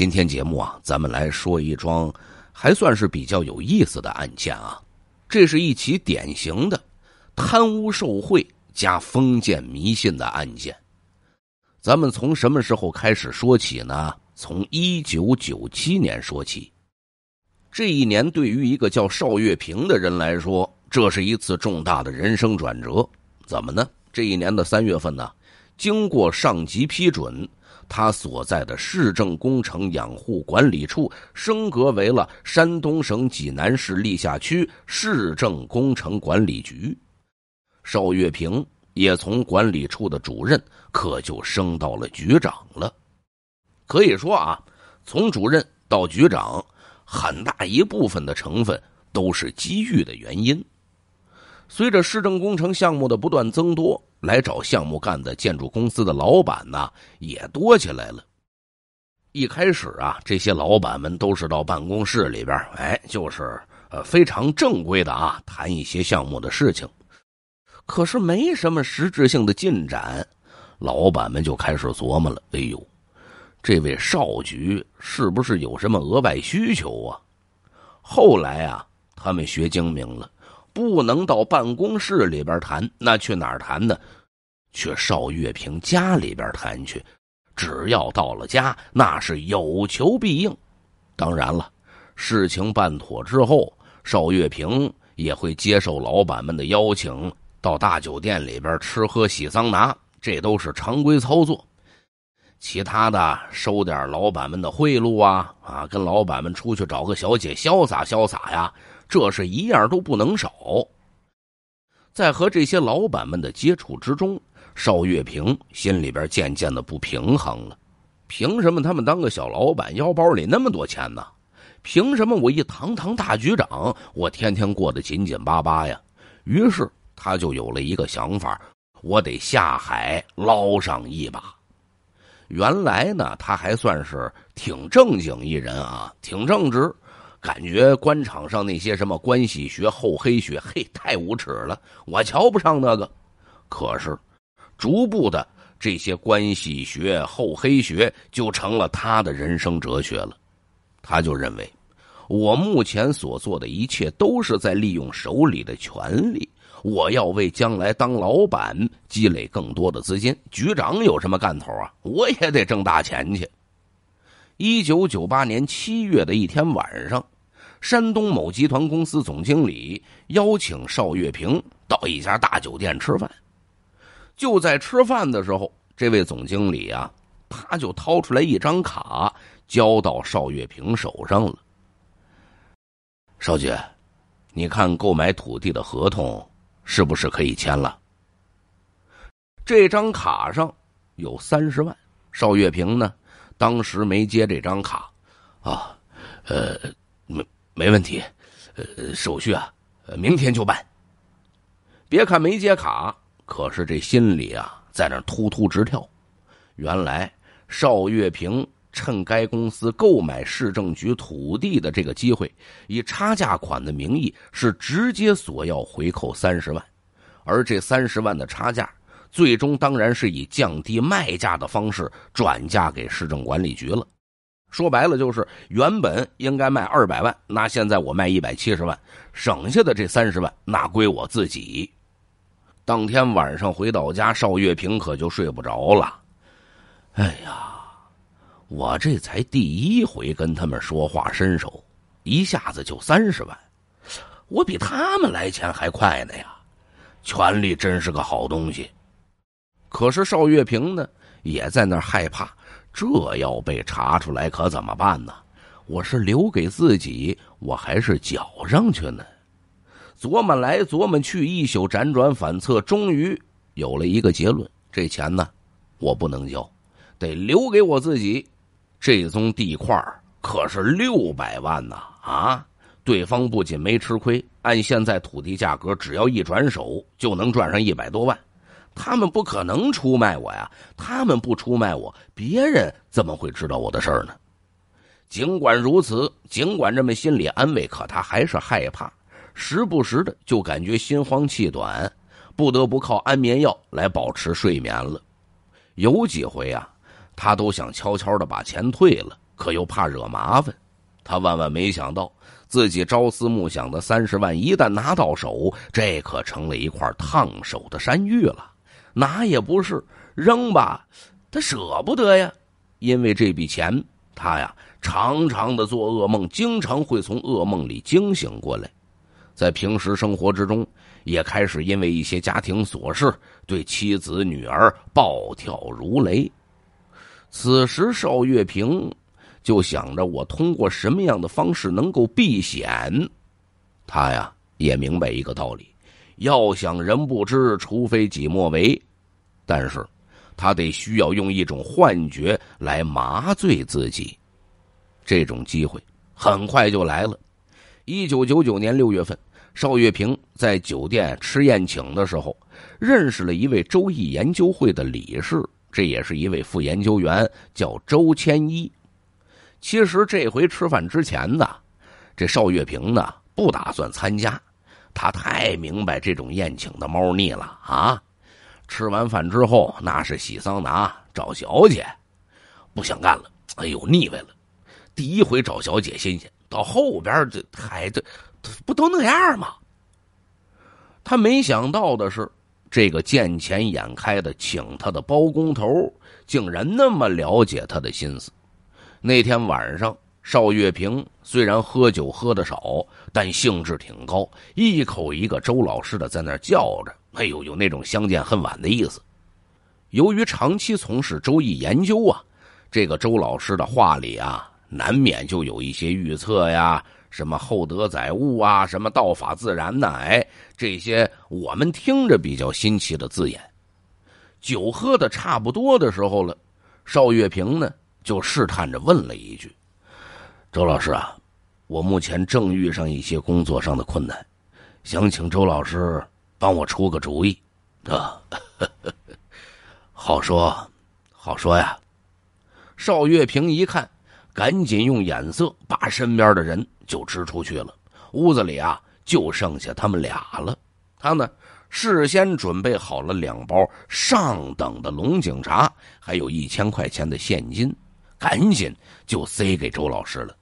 今天节目啊，咱们来说一桩还算是比较有意思的案件啊。这是一起典型的贪污受贿加封建迷信的案件。咱们从什么时候开始说起呢？从一九九七年说起。这一年对于一个叫邵月平的人来说，这是一次重大的人生转折。怎么呢？这一年的三月份呢，经过上级批准。他所在的市政工程养护管理处升格为了山东省济南市历下区市政工程管理局，邵月平也从管理处的主任可就升到了局长了。可以说啊，从主任到局长，很大一部分的成分都是机遇的原因。随着市政工程项目的不断增多。来找项目干的建筑公司的老板呢，也多起来了。一开始啊，这些老板们都是到办公室里边，哎，就是呃非常正规的啊，谈一些项目的事情。可是没什么实质性的进展，老板们就开始琢磨了：哎呦，这位少局是不是有什么额外需求啊？后来啊，他们学精明了。不能到办公室里边谈，那去哪儿谈呢？去邵月平家里边谈去。只要到了家，那是有求必应。当然了，事情办妥之后，邵月平也会接受老板们的邀请，到大酒店里边吃喝洗桑拿，这都是常规操作。其他的，收点老板们的贿赂啊啊，跟老板们出去找个小姐，潇洒潇洒呀。这是一样都不能少。在和这些老板们的接触之中，邵月平心里边渐渐的不平衡了：凭什么他们当个小老板腰包里那么多钱呢？凭什么我一堂堂大局长，我天天过得紧紧巴巴呀？于是他就有了一个想法：我得下海捞上一把。原来呢，他还算是挺正经一人啊，挺正直。感觉官场上那些什么关系学、厚黑学，嘿，太无耻了，我瞧不上那个。可是，逐步的，这些关系学、厚黑学就成了他的人生哲学了。他就认为，我目前所做的一切都是在利用手里的权力。我要为将来当老板积累更多的资金。局长有什么干头啊？我也得挣大钱去。一九九八年七月的一天晚上，山东某集团公司总经理邀请邵月平到一家大酒店吃饭。就在吃饭的时候，这位总经理啊，啪就掏出来一张卡，交到邵月平手上了。邵姐，你看购买土地的合同是不是可以签了？这张卡上有三十万。邵月平呢？当时没接这张卡，啊，呃，没没问题，呃，手续啊，明天就办。别看没接卡，可是这心里啊，在那突突直跳。原来邵月平趁该公司购买市政局土地的这个机会，以差价款的名义，是直接索要回扣三十万，而这三十万的差价。最终当然是以降低卖价的方式转嫁给市政管理局了。说白了就是，原本应该卖二百万，那现在我卖一百七十万，省下的这三十万那归我自己。当天晚上回到家，邵月平可就睡不着了。哎呀，我这才第一回跟他们说话，伸手一下子就三十万，我比他们来钱还快呢呀！权力真是个好东西。可是邵月平呢，也在那儿害怕。这要被查出来，可怎么办呢？我是留给自己，我还是交上去呢？琢磨来琢磨去，一宿辗转反侧，终于有了一个结论：这钱呢，我不能交，得留给我自己。这宗地块可是六百万呐！啊，对方不仅没吃亏，按现在土地价格，只要一转手就能赚上一百多万。他们不可能出卖我呀！他们不出卖我，别人怎么会知道我的事儿呢？尽管如此，尽管这么心里安慰，可他还是害怕，时不时的就感觉心慌气短，不得不靠安眠药来保持睡眠了。有几回啊，他都想悄悄的把钱退了，可又怕惹麻烦。他万万没想到，自己朝思暮想的三十万一旦拿到手，这可成了一块烫手的山芋了。拿也不是，扔吧，他舍不得呀。因为这笔钱，他呀常常的做噩梦，经常会从噩梦里惊醒过来。在平时生活之中，也开始因为一些家庭琐事对妻子、女儿暴跳如雷。此时，邵月平就想着：我通过什么样的方式能够避险？他呀也明白一个道理。要想人不知，除非己莫为。但是，他得需要用一种幻觉来麻醉自己。这种机会很快就来了。一九九九年六月份，邵月平在酒店吃宴请的时候，认识了一位周易研究会的理事，这也是一位副研究员，叫周千一。其实这回吃饭之前呢，这邵月平呢不打算参加。他太明白这种宴请的猫腻了啊！吃完饭之后，那是洗桑拿、找小姐，不想干了。哎呦，腻歪了！第一回找小姐新鲜，到后边这还这不都那样吗？他没想到的是，这个见钱眼开的请他的包工头，竟然那么了解他的心思。那天晚上，邵月平虽然喝酒喝的少。但兴致挺高，一口一个周老师的在那叫着，哎呦，有那种相见恨晚的意思。由于长期从事周易研究啊，这个周老师的话里啊，难免就有一些预测呀，什么厚德载物啊，什么道法自然呐，哎，这些我们听着比较新奇的字眼。酒喝的差不多的时候了，邵月平呢就试探着问了一句：“周老师啊。”我目前正遇上一些工作上的困难，想请周老师帮我出个主意。啊，好说，好说呀！邵月平一看，赶紧用眼色把身边的人就支出去了。屋子里啊，就剩下他们俩了。他呢，事先准备好了两包上等的龙井茶，还有一千块钱的现金，赶紧就塞给周老师了。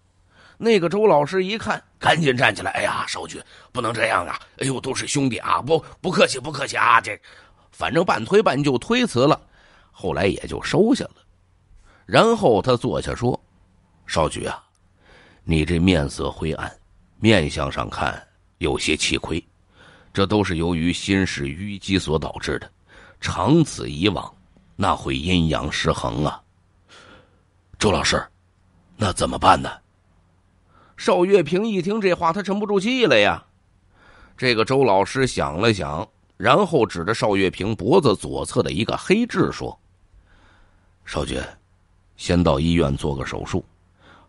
那个周老师一看，赶紧站起来。“哎呀，少军，不能这样啊！哎呦，都是兄弟啊，不不客气，不客气啊！这，反正半推半就推辞了，后来也就收下了。”然后他坐下说：“少局啊，你这面色灰暗，面相上看有些气亏，这都是由于心事淤积所导致的，长此以往，那会阴阳失衡啊。”周老师，那怎么办呢？邵月平一听这话，他沉不住气了呀。这个周老师想了想，然后指着邵月平脖子左侧的一个黑痣说：“邵军，先到医院做个手术，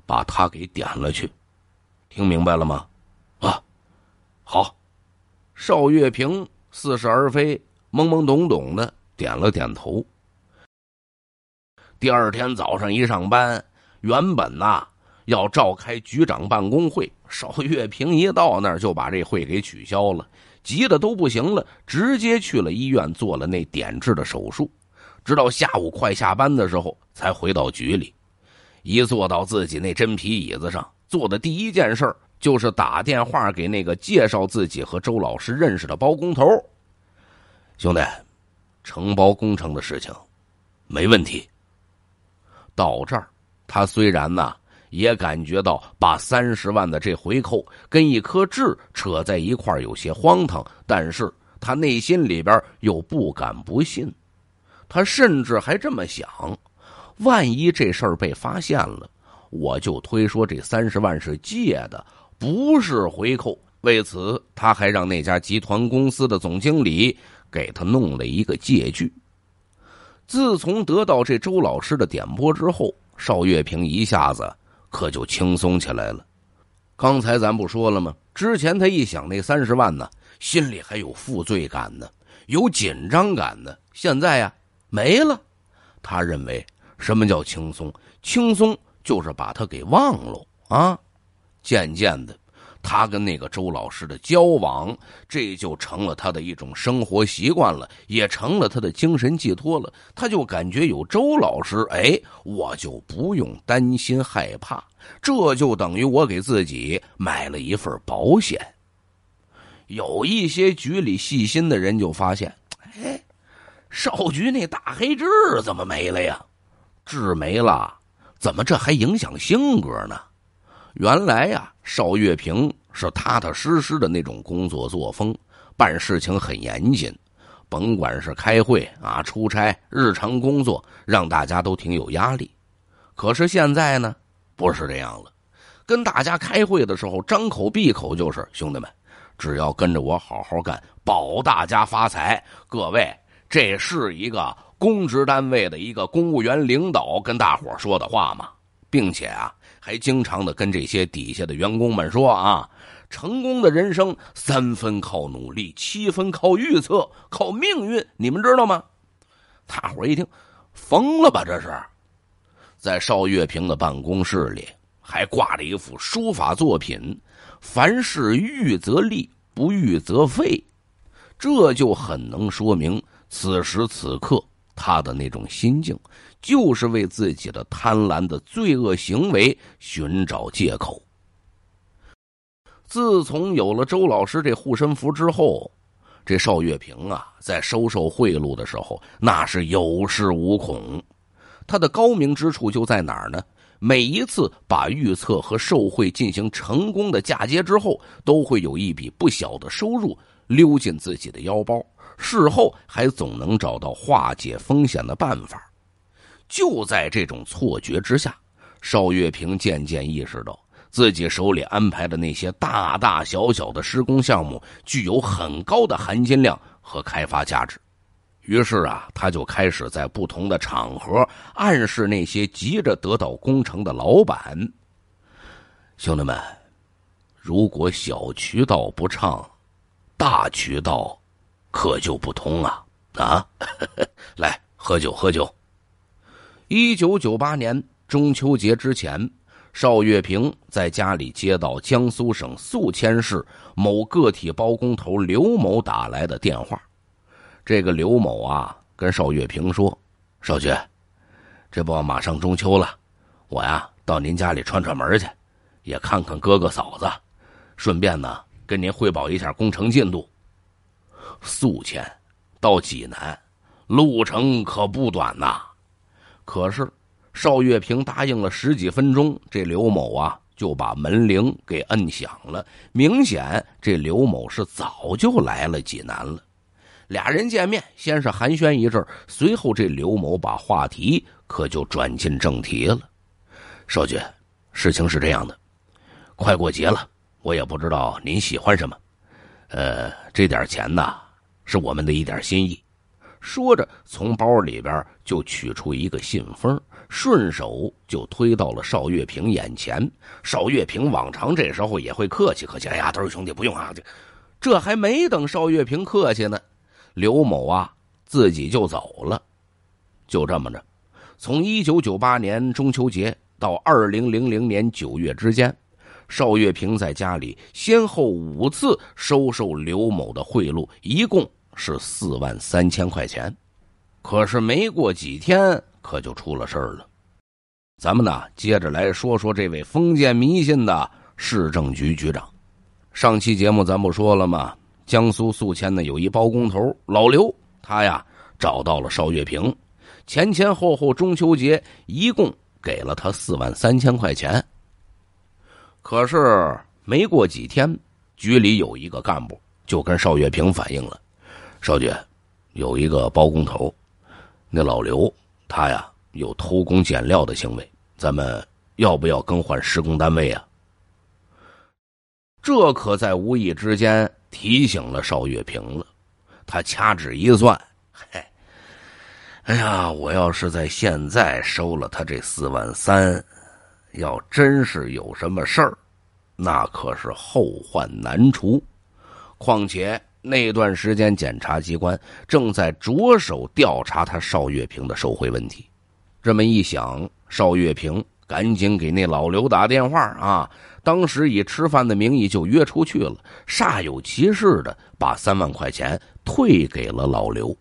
把它给点了去。听明白了吗？”“啊，好。”邵月平似是而非、懵懵懂懂的点了点头。第二天早上一上班，原本呐。要召开局长办公会，邵月平一到那儿就把这会给取消了，急得都不行了，直接去了医院做了那点痣的手术，直到下午快下班的时候才回到局里，一坐到自己那真皮椅子上，做的第一件事就是打电话给那个介绍自己和周老师认识的包工头，兄弟，承包工程的事情，没问题。到这儿，他虽然呢。也感觉到把三十万的这回扣跟一颗痣扯在一块有些荒唐，但是他内心里边又不敢不信，他甚至还这么想：，万一这事儿被发现了，我就推说这三十万是借的，不是回扣。为此，他还让那家集团公司的总经理给他弄了一个借据。自从得到这周老师的点拨之后，邵月平一下子。可就轻松起来了。刚才咱不说了吗？之前他一想那三十万呢，心里还有负罪感呢，有紧张感呢。现在呀，没了。他认为什么叫轻松？轻松就是把他给忘了啊。渐渐的。他跟那个周老师的交往，这就成了他的一种生活习惯了，也成了他的精神寄托了。他就感觉有周老师，哎，我就不用担心害怕，这就等于我给自己买了一份保险。有一些局里细心的人就发现，哎，少局那大黑痣怎么没了呀？痣没了，怎么这还影响性格呢？原来啊，邵月平是踏踏实实的那种工作作风，办事情很严谨，甭管是开会啊、出差、日常工作，让大家都挺有压力。可是现在呢，不是这样了，跟大家开会的时候，张口闭口就是兄弟们，只要跟着我好好干，保大家发财。各位，这是一个公职单位的一个公务员领导跟大伙说的话嘛，并且啊。还经常的跟这些底下的员工们说啊，成功的人生三分靠努力，七分靠预测，靠命运。你们知道吗？大伙一听，疯了吧？这是在邵月平的办公室里，还挂着一幅书法作品：“凡事预则立，不预则废。”这就很能说明此时此刻他的那种心境。就是为自己的贪婪的罪恶行为寻找借口。自从有了周老师这护身符之后，这邵月平啊，在收受贿赂的时候那是有恃无恐。他的高明之处就在哪儿呢？每一次把预测和受贿进行成功的嫁接之后，都会有一笔不小的收入溜进自己的腰包。事后还总能找到化解风险的办法。就在这种错觉之下，邵月平渐渐意识到自己手里安排的那些大大小小的施工项目具有很高的含金量和开发价值。于是啊，他就开始在不同的场合暗示那些急着得到工程的老板：“兄弟们，如果小渠道不畅，大渠道可就不通啊！啊，来喝酒，喝酒。”一九九八年中秋节之前，邵月平在家里接到江苏省宿迁市某个体包工头刘某打来的电话。这个刘某啊，跟邵月平说：“邵局，这不马上中秋了，我呀到您家里串串门去，也看看哥哥嫂子，顺便呢跟您汇报一下工程进度。”宿迁到济南，路程可不短呐。可是，邵月平答应了十几分钟，这刘某啊就把门铃给摁响了。明显，这刘某是早就来了济南了。俩人见面，先是寒暄一阵，随后这刘某把话题可就转进正题了。邵军，事情是这样的，快过节了，我也不知道您喜欢什么，呃，这点钱呐，是我们的一点心意。说着，从包里边就取出一个信封，顺手就推到了邵月平眼前。邵月平往常这时候也会客气客气，哎呀，都是兄弟，不用啊。这还没等邵月平客气呢，刘某啊自己就走了。就这么着，从1998年中秋节到2000年9月之间，邵月平在家里先后五次收受刘某的贿赂，一共。是四万三千块钱，可是没过几天，可就出了事儿了。咱们呢，接着来说说这位封建迷信的市政局局长。上期节目咱不说了吗？江苏宿迁呢有一包工头老刘，他呀找到了邵月平，前前后后中秋节一共给了他四万三千块钱。可是没过几天，局里有一个干部就跟邵月平反映了。少杰，有一个包工头，那老刘他呀有偷工减料的行为，咱们要不要更换施工单位啊？这可在无意之间提醒了邵月平了。他掐指一算，嘿，哎呀，我要是在现在收了他这四万三，要真是有什么事儿，那可是后患难除。况且。那段时间，检察机关正在着手调查他邵月平的受贿问题。这么一想，邵月平赶紧给那老刘打电话啊！当时以吃饭的名义就约出去了，煞有其事的把三万块钱退给了老刘。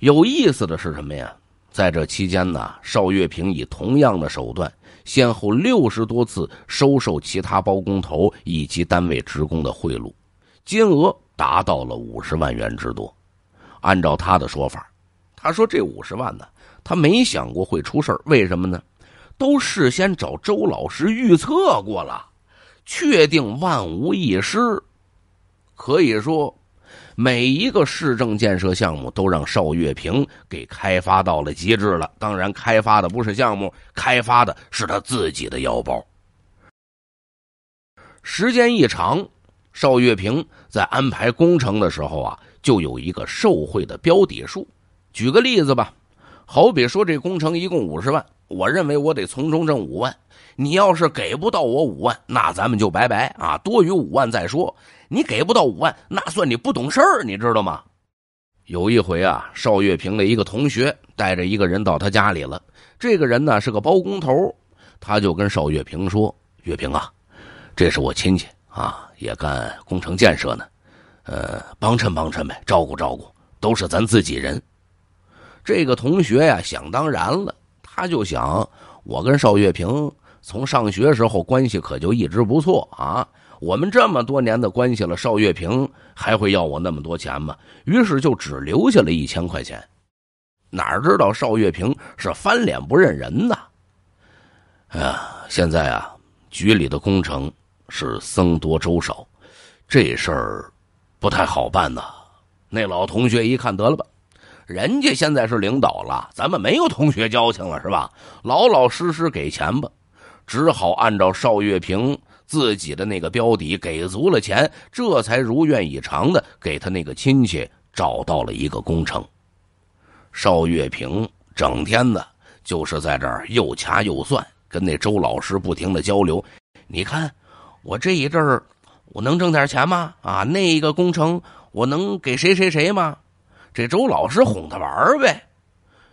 有意思的是什么呀？在这期间呢，邵月平以同样的手段，先后六十多次收受其他包工头以及单位职工的贿赂，金额。达到了五十万元之多，按照他的说法，他说这五十万呢，他没想过会出事为什么呢？都事先找周老师预测过了，确定万无一失。可以说，每一个市政建设项目都让邵月平给开发到了极致了。当然，开发的不是项目，开发的是他自己的腰包。时间一长。邵月平在安排工程的时候啊，就有一个受贿的标底数。举个例子吧，好比说这工程一共五十万，我认为我得从中挣五万。你要是给不到我五万，那咱们就拜拜啊！多余五万再说。你给不到五万，那算你不懂事儿，你知道吗？有一回啊，邵月平的一个同学带着一个人到他家里了。这个人呢是个包工头，他就跟邵月平说：“月平啊，这是我亲戚。”啊，也干工程建设呢，呃，帮衬帮衬呗，照顾照顾，都是咱自己人。这个同学呀，想当然了，他就想，我跟邵月平从上学时候关系可就一直不错啊，我们这么多年的关系了，邵月平还会要我那么多钱吗？于是就只留下了一千块钱，哪知道邵月平是翻脸不认人呐！啊，现在啊，局里的工程。是僧多粥少，这事儿不太好办呐。那老同学一看得了吧，人家现在是领导了，咱们没有同学交情了，是吧？老老实实给钱吧。只好按照邵月平自己的那个标底给足了钱，这才如愿以偿的给他那个亲戚找到了一个工程。邵月平整天的就是在这儿又掐又算，跟那周老师不停的交流。你看。我这一阵儿，我能挣点钱吗？啊，那一个工程我能给谁谁谁吗？这周老师哄他玩儿呗。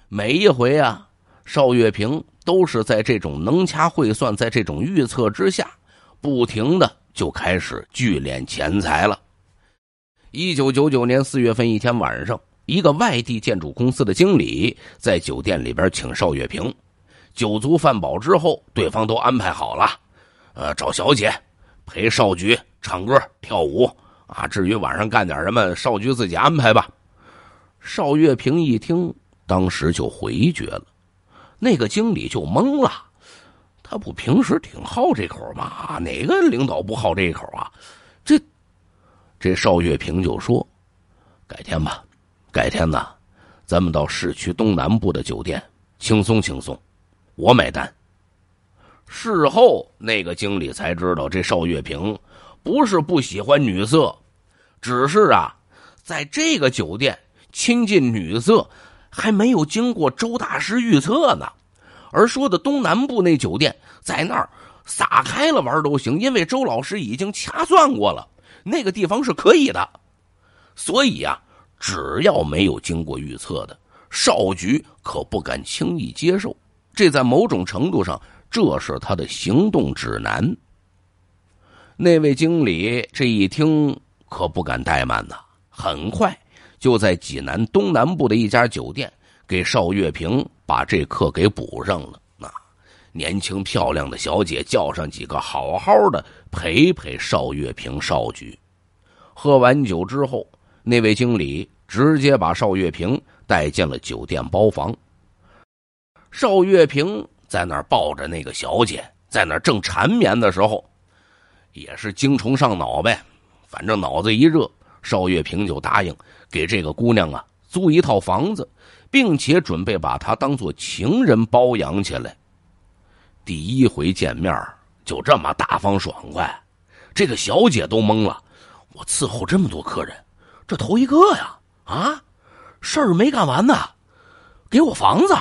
每一回啊，邵月平都是在这种能掐会算、在这种预测之下，不停的就开始聚敛钱财了。一九九九年四月份一天晚上，一个外地建筑公司的经理在酒店里边请邵月平，酒足饭饱之后，对方都安排好了，呃，找小姐。陪少菊唱歌跳舞啊！至于晚上干点什么，少菊自己安排吧。邵月平一听，当时就回绝了。那个经理就懵了，他不平时挺好这口吗？哪个领导不好这口啊？这这邵月平就说：“改天吧，改天呢，咱们到市区东南部的酒店轻松轻松，我买单。”事后，那个经理才知道，这邵月平不是不喜欢女色，只是啊，在这个酒店亲近女色还没有经过周大师预测呢。而说的东南部那酒店，在那儿撒开了玩都行，因为周老师已经掐算过了，那个地方是可以的。所以呀，只要没有经过预测的，少局可不敢轻易接受。这在某种程度上。这是他的行动指南。那位经理这一听可不敢怠慢呐，很快就在济南东南部的一家酒店给邵月平把这课给补上了。那年轻漂亮的小姐叫上几个，好好的陪陪邵月平。少局喝完酒之后，那位经理直接把邵月平带进了酒店包房。邵月平。在那儿抱着那个小姐，在那儿正缠绵的时候，也是精虫上脑呗。反正脑子一热，邵月平就答应给这个姑娘啊租一套房子，并且准备把她当做情人包养起来。第一回见面就这么大方爽快，这个小姐都懵了。我伺候这么多客人，这头一个呀啊，事儿没干完呢，给我房子。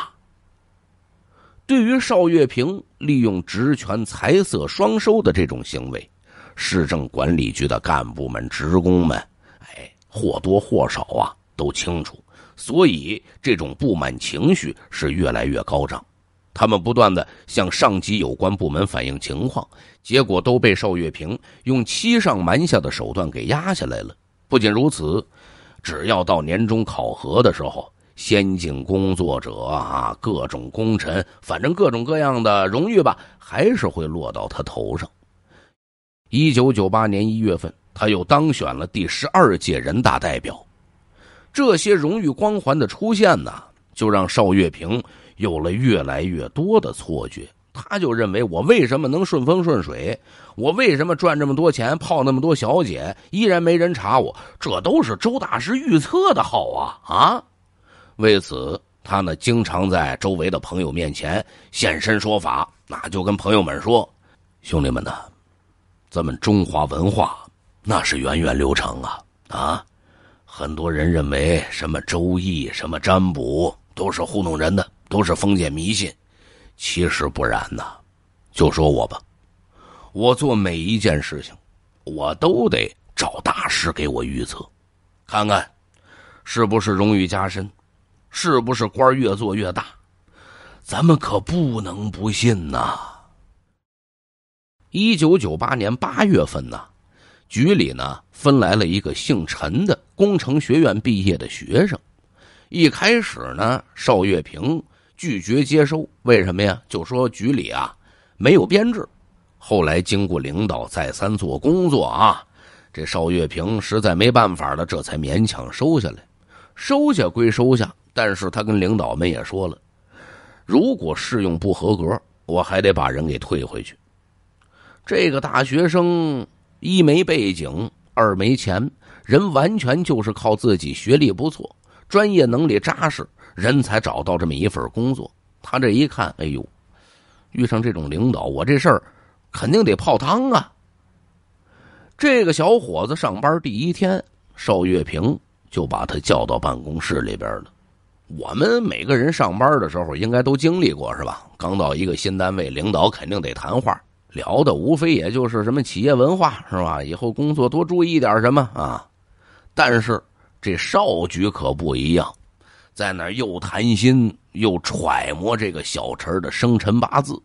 对于邵月平利用职权财色双收的这种行为，市政管理局的干部们、职工们，哎，或多或少啊都清楚，所以这种不满情绪是越来越高涨。他们不断的向上级有关部门反映情况，结果都被邵月平用欺上瞒下的手段给压下来了。不仅如此，只要到年终考核的时候。先进工作者啊，各种功臣，反正各种各样的荣誉吧，还是会落到他头上。一九九八年一月份，他又当选了第十二届人大代表。这些荣誉光环的出现呢，就让邵月平有了越来越多的错觉。他就认为：我为什么能顺风顺水？我为什么赚这么多钱，泡那么多小姐，依然没人查我？这都是周大师预测的好啊啊！为此，他呢经常在周围的朋友面前现身说法，那就跟朋友们说：“兄弟们呢，咱们中华文化那是源远流长啊啊！很多人认为什么《周易》、什么占卜都是糊弄人的，都是封建迷信。其实不然呐，就说我吧，我做每一件事情，我都得找大师给我预测，看看是不是荣誉加身。”是不是官越做越大？咱们可不能不信呐。一九九八年八月份呢，局里呢分来了一个姓陈的工程学院毕业的学生。一开始呢，邵月平拒绝接收，为什么呀？就说局里啊没有编制。后来经过领导再三做工作啊，这邵月平实在没办法了，这才勉强收下来。收下归收下。但是他跟领导们也说了，如果试用不合格，我还得把人给退回去。这个大学生一没背景，二没钱，人完全就是靠自己学历不错，专业能力扎实，人才找到这么一份工作。他这一看，哎呦，遇上这种领导，我这事儿肯定得泡汤啊！这个小伙子上班第一天，邵月平就把他叫到办公室里边了。我们每个人上班的时候应该都经历过，是吧？刚到一个新单位，领导肯定得谈话，聊的无非也就是什么企业文化，是吧？以后工作多注意点什么啊？但是这少局可不一样，在那又谈心又揣摩这个小陈的生辰八字。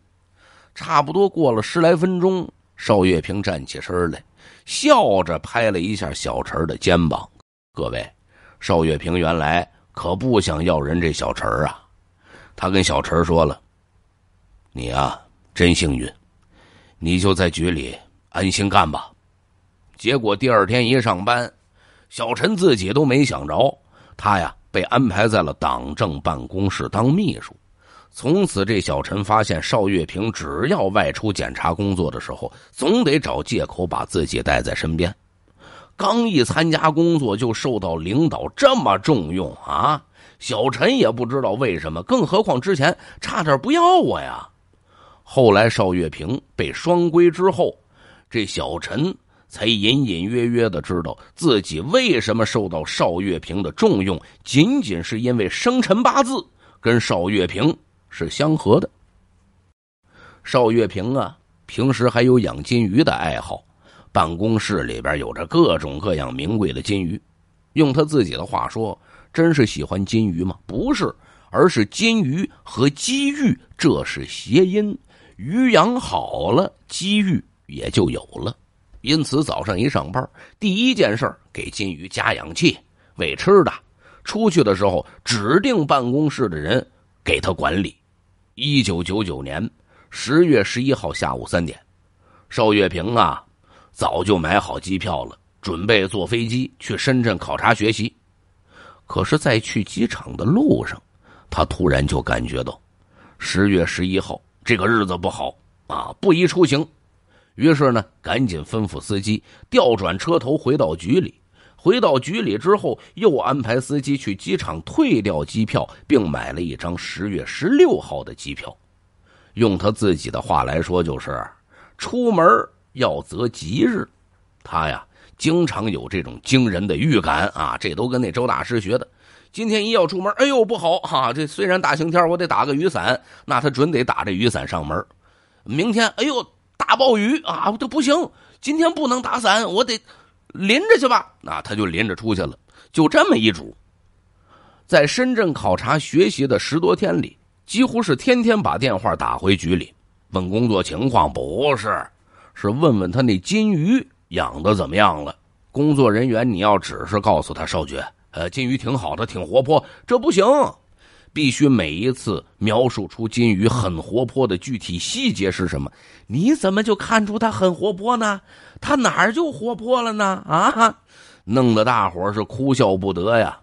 差不多过了十来分钟，邵月平站起身来，笑着拍了一下小陈的肩膀。各位，邵月平原来。可不想要人这小陈儿啊！他跟小陈儿说了：“你啊，真幸运，你就在局里安心干吧。”结果第二天一上班，小陈自己都没想着，他呀被安排在了党政办公室当秘书。从此，这小陈发现，邵月平只要外出检查工作的时候，总得找借口把自己带在身边。刚一参加工作就受到领导这么重用啊！小陈也不知道为什么，更何况之前差点不要我呀。后来邵月平被双规之后，这小陈才隐隐约约的知道自己为什么受到邵月平的重用，仅仅是因为生辰八字跟邵月平是相合的。邵月平啊，平时还有养金鱼的爱好。办公室里边有着各种各样名贵的金鱼，用他自己的话说，真是喜欢金鱼吗？不是，而是金鱼和机遇，这是谐音。鱼养好了，机遇也就有了。因此，早上一上班，第一件事给金鱼加氧气、喂吃的。出去的时候，指定办公室的人给他管理。一九九九年十月十一号下午三点，邵月平啊。早就买好机票了，准备坐飞机去深圳考察学习。可是，在去机场的路上，他突然就感觉到，十月十一号这个日子不好啊，不宜出行。于是呢，赶紧吩咐司机调转车头回到局里。回到局里之后，又安排司机去机场退掉机票，并买了一张十月十六号的机票。用他自己的话来说，就是出门。要择吉日，他呀经常有这种惊人的预感啊，这都跟那周大师学的。今天一要出门，哎呦不好哈！这虽然大晴天，我得打个雨伞，那他准得打这雨伞上门。明天，哎呦大暴雨啊，这不行，今天不能打伞，我得淋着去吧。那他就淋着出去了。就这么一主，在深圳考察学习的十多天里，几乎是天天把电话打回局里问工作情况，不是。是问问他那金鱼养的怎么样了？工作人员，你要只是告诉他，少爵，呃，金鱼挺好的，挺活泼。这不行，必须每一次描述出金鱼很活泼的具体细节是什么。你怎么就看出它很活泼呢？它哪儿就活泼了呢？啊，弄得大伙是哭笑不得呀。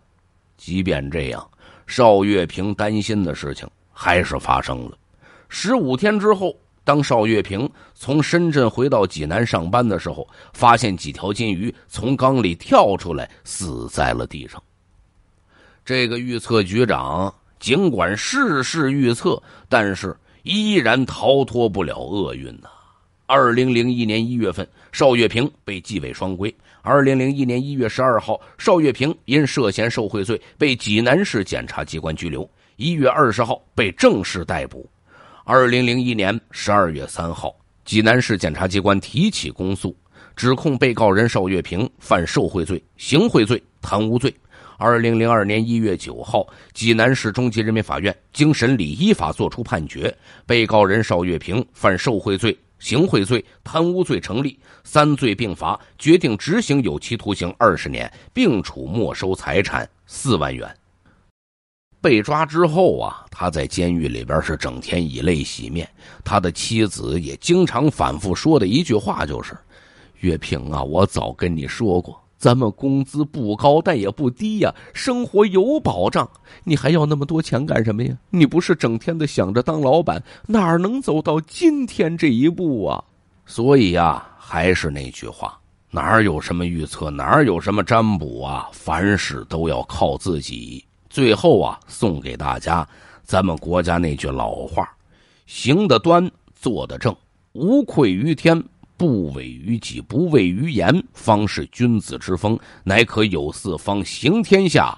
即便这样，邵月平担心的事情还是发生了。十五天之后。当邵月平从深圳回到济南上班的时候，发现几条金鱼从缸里跳出来，死在了地上。这个预测局长尽管事事预测，但是依然逃脱不了厄运呐。二零零一年一月份，邵月平被纪委双规。二零零一年一月十二号，邵月平因涉嫌受贿罪被济南市检察机关拘留，一月二十号被正式逮捕。二零零一年十二月三号，济南市检察机关提起公诉，指控被告人邵月平犯受贿罪、行贿罪、贪污罪。二零零二年一月九号，济南市中级人民法院经审理，依法作出判决，被告人邵月平犯受贿罪、行贿罪、贪污罪成立，三罪并罚，决定执行有期徒刑二十年，并处没收财产四万元。被抓之后啊，他在监狱里边是整天以泪洗面。他的妻子也经常反复说的一句话就是：“月平啊，我早跟你说过，咱们工资不高，但也不低呀，生活有保障。你还要那么多钱干什么呀？你不是整天的想着当老板，哪能走到今天这一步啊？所以啊，还是那句话，哪有什么预测，哪有什么占卜啊？凡事都要靠自己。”最后啊，送给大家咱们国家那句老话：“行得端，坐得正，无愧于天，不违于己，不畏于言，方是君子之风，乃可有四方，行天下，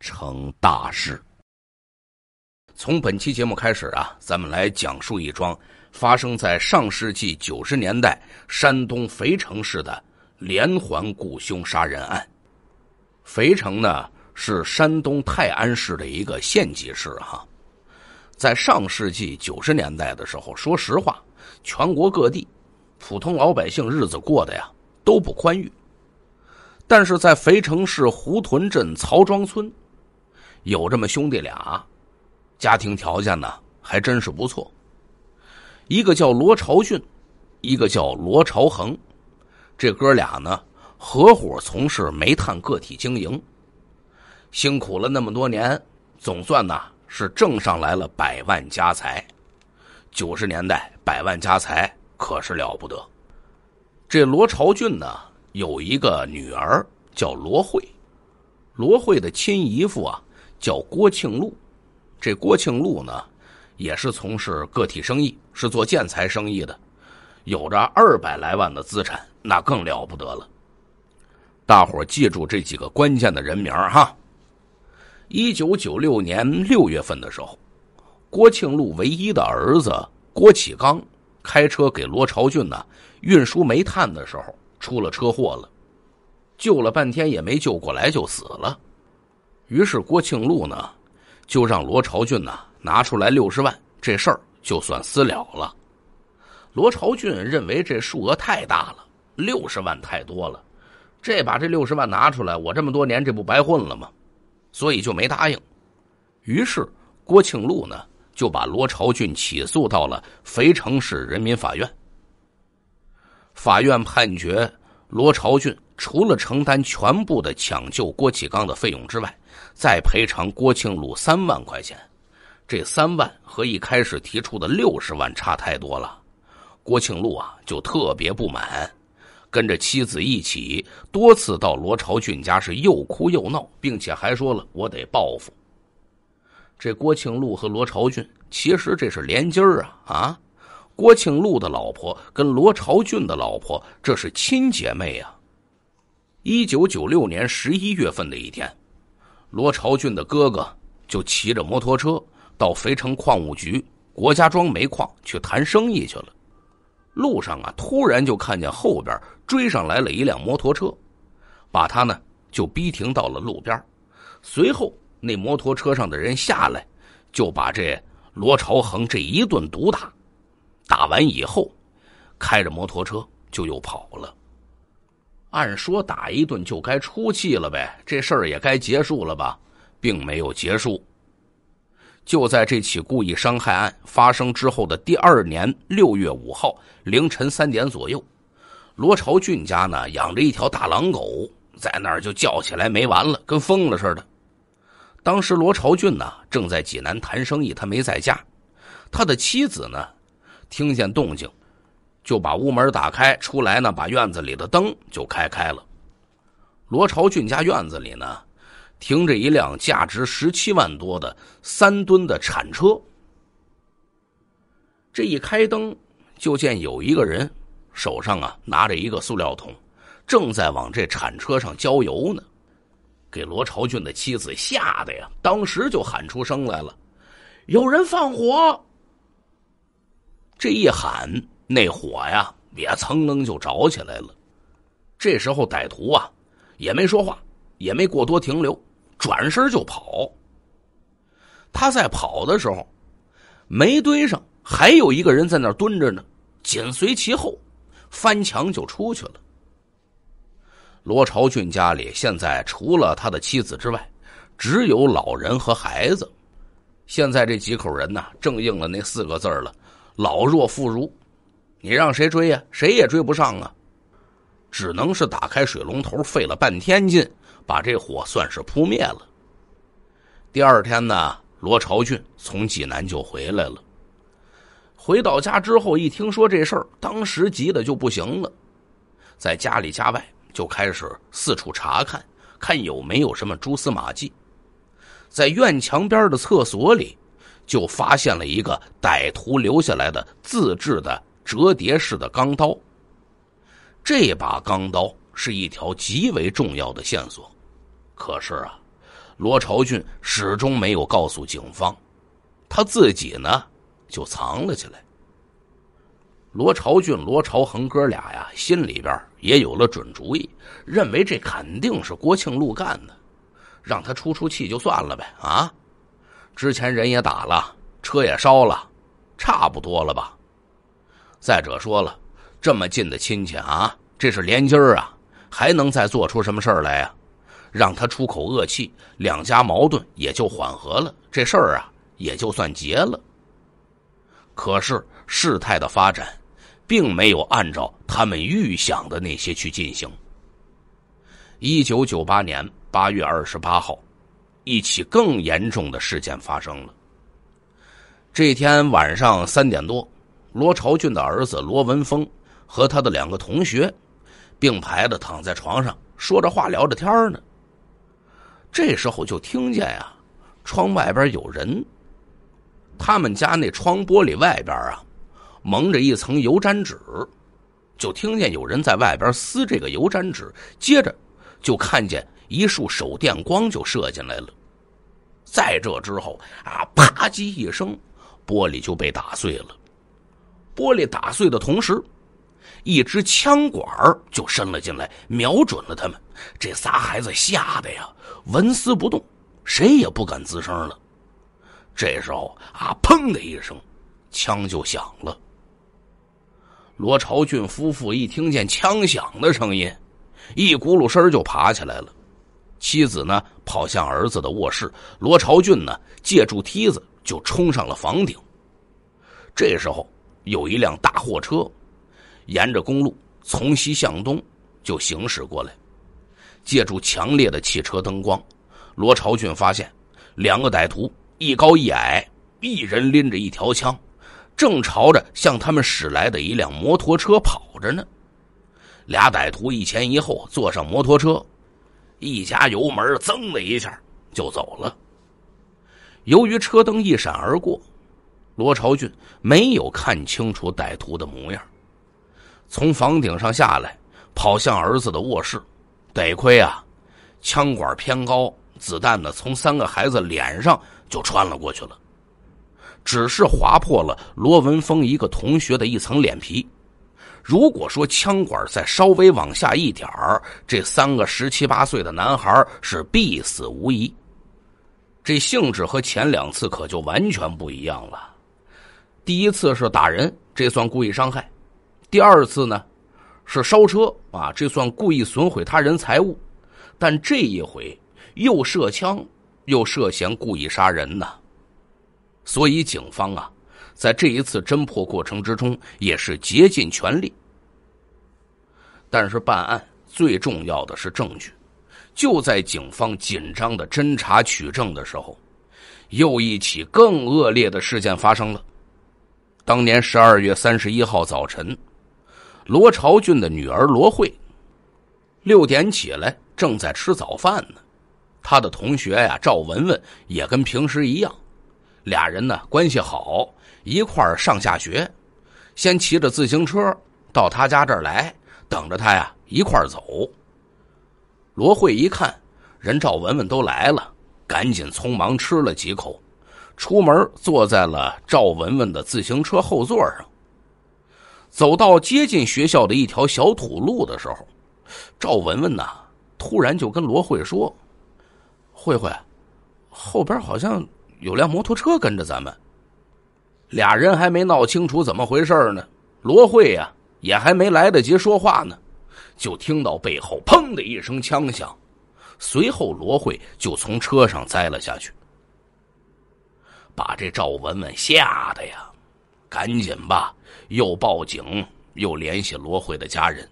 成大事。”从本期节目开始啊，咱们来讲述一桩发生在上世纪九十年代山东肥城市的连环雇凶杀人案。肥城呢？是山东泰安市的一个县级市哈，在上世纪九十年代的时候，说实话，全国各地普通老百姓日子过得呀都不宽裕，但是在肥城市湖屯镇曹庄村，有这么兄弟俩，家庭条件呢还真是不错，一个叫罗朝俊，一个叫罗朝恒，这哥俩呢合伙从事煤炭个体经营。辛苦了那么多年，总算呐是挣上来了百万家财。九十年代百万家财可是了不得。这罗朝俊呢有一个女儿叫罗慧，罗慧的亲姨父啊叫郭庆禄。这郭庆禄呢也是从事个体生意，是做建材生意的，有着二百来万的资产，那更了不得了。大伙记住这几个关键的人名儿哈。一九九六年六月份的时候，郭庆禄唯一的儿子郭启刚开车给罗朝俊呢运输煤炭的时候出了车祸了，救了半天也没救过来就死了。于是郭庆禄呢就让罗朝俊呢拿出来六十万，这事儿就算私了了。罗朝俊认为这数额太大了，六十万太多了，这把这六十万拿出来，我这么多年这不白混了吗？所以就没答应，于是郭庆禄呢就把罗朝俊起诉到了肥城市人民法院。法院判决罗朝俊除了承担全部的抢救郭启刚的费用之外，再赔偿郭庆禄三万块钱。这三万和一开始提出的六十万差太多了，郭庆禄啊就特别不满。跟着妻子一起多次到罗朝俊家，是又哭又闹，并且还说了：“我得报复。”这郭庆禄和罗朝俊其实这是连襟儿啊！啊，郭庆禄的老婆跟罗朝俊的老婆这是亲姐妹啊！一九九六年十一月份的一天，罗朝俊的哥哥就骑着摩托车到肥城矿务局国家庄煤矿去谈生意去了。路上啊，突然就看见后边追上来了一辆摩托车，把他呢就逼停到了路边。随后那摩托车上的人下来，就把这罗朝恒这一顿毒打，打完以后，开着摩托车就又跑了。按说打一顿就该出气了呗，这事儿也该结束了吧，并没有结束。就在这起故意伤害案发生之后的第二年六月五号凌晨三点左右，罗朝俊家呢养着一条大狼狗，在那儿就叫起来没完了，跟疯了似的。当时罗朝俊呢正在济南谈生意，他没在家。他的妻子呢听见动静，就把屋门打开出来呢，把院子里的灯就开开了。罗朝俊家院子里呢。停着一辆价值十七万多的三吨的铲车，这一开灯，就见有一个人手上啊拿着一个塑料桶，正在往这铲车上浇油呢。给罗朝俊的妻子吓得呀，当时就喊出声来了：“有人放火！”这一喊，那火呀也蹭楞就着起来了。这时候歹徒啊也没说话，也没过多停留。转身就跑，他在跑的时候，煤堆上还有一个人在那蹲着呢，紧随其后，翻墙就出去了。罗朝俊家里现在除了他的妻子之外，只有老人和孩子。现在这几口人呢，正应了那四个字了：老弱妇孺。你让谁追呀？谁也追不上啊！只能是打开水龙头，费了半天劲。把这火算是扑灭了。第二天呢，罗朝俊从济南就回来了。回到家之后，一听说这事儿，当时急的就不行了，在家里家外就开始四处查看，看有没有什么蛛丝马迹。在院墙边的厕所里，就发现了一个歹徒留下来的自制的折叠式的钢刀。这把钢刀是一条极为重要的线索。可是啊，罗朝俊始终没有告诉警方，他自己呢就藏了起来。罗朝俊、罗朝恒哥俩呀，心里边也有了准主意，认为这肯定是郭庆禄干的，让他出出气就算了呗啊！之前人也打了，车也烧了，差不多了吧？再者说了，这么近的亲戚啊，这是连襟儿啊，还能再做出什么事儿来呀？让他出口恶气，两家矛盾也就缓和了，这事儿啊也就算结了。可是事态的发展，并没有按照他们预想的那些去进行。一九九八年八月二十八号，一起更严重的事件发生了。这天晚上三点多，罗朝俊的儿子罗文峰和他的两个同学，并排的躺在床上，说着话聊着天呢。这时候就听见啊，窗外边有人，他们家那窗玻璃外边啊，蒙着一层油毡纸，就听见有人在外边撕这个油毡纸，接着就看见一束手电光就射进来了，在这之后啊，啪叽一声，玻璃就被打碎了，玻璃打碎的同时。一支枪管就伸了进来，瞄准了他们。这仨孩子吓得呀，纹丝不动，谁也不敢吱声了。这时候啊，砰的一声，枪就响了。罗朝俊夫妇一听见枪响的声音，一咕噜声就爬起来了。妻子呢，跑向儿子的卧室；罗朝俊呢，借助梯子就冲上了房顶。这时候有一辆大货车。沿着公路从西向东就行驶过来，借助强烈的汽车灯光，罗朝俊发现两个歹徒一高一矮，一人拎着一条枪，正朝着向他们驶来的一辆摩托车跑着呢。俩歹徒一前一后坐上摩托车，一加油门，噌的一下就走了。由于车灯一闪而过，罗朝俊没有看清楚歹徒的模样。从房顶上下来，跑向儿子的卧室。得亏啊，枪管偏高，子弹呢从三个孩子脸上就穿了过去了，只是划破了罗文峰一个同学的一层脸皮。如果说枪管再稍微往下一点儿，这三个十七八岁的男孩是必死无疑。这性质和前两次可就完全不一样了。第一次是打人，这算故意伤害。第二次呢，是烧车啊，这算故意损毁他人财物，但这一回又射枪，又涉嫌故意杀人呢。所以警方啊，在这一次侦破过程之中也是竭尽全力。但是办案最重要的是证据，就在警方紧张的侦查取证的时候，又一起更恶劣的事件发生了。当年十二月三十一号早晨。罗朝俊的女儿罗慧，六点起来正在吃早饭呢。她的同学呀赵文文也跟平时一样，俩人呢关系好，一块上下学，先骑着自行车到他家这儿来，等着他呀一块走。罗慧一看，人赵文文都来了，赶紧匆忙吃了几口，出门坐在了赵文文的自行车后座上。走到接近学校的一条小土路的时候，赵文文呢突然就跟罗慧说：“慧慧，后边好像有辆摩托车跟着咱们。”俩人还没闹清楚怎么回事呢，罗慧呀也还没来得及说话呢，就听到背后“砰”的一声枪响，随后罗慧就从车上栽了下去，把这赵文文吓得呀，赶紧吧。又报警，又联系罗慧的家人。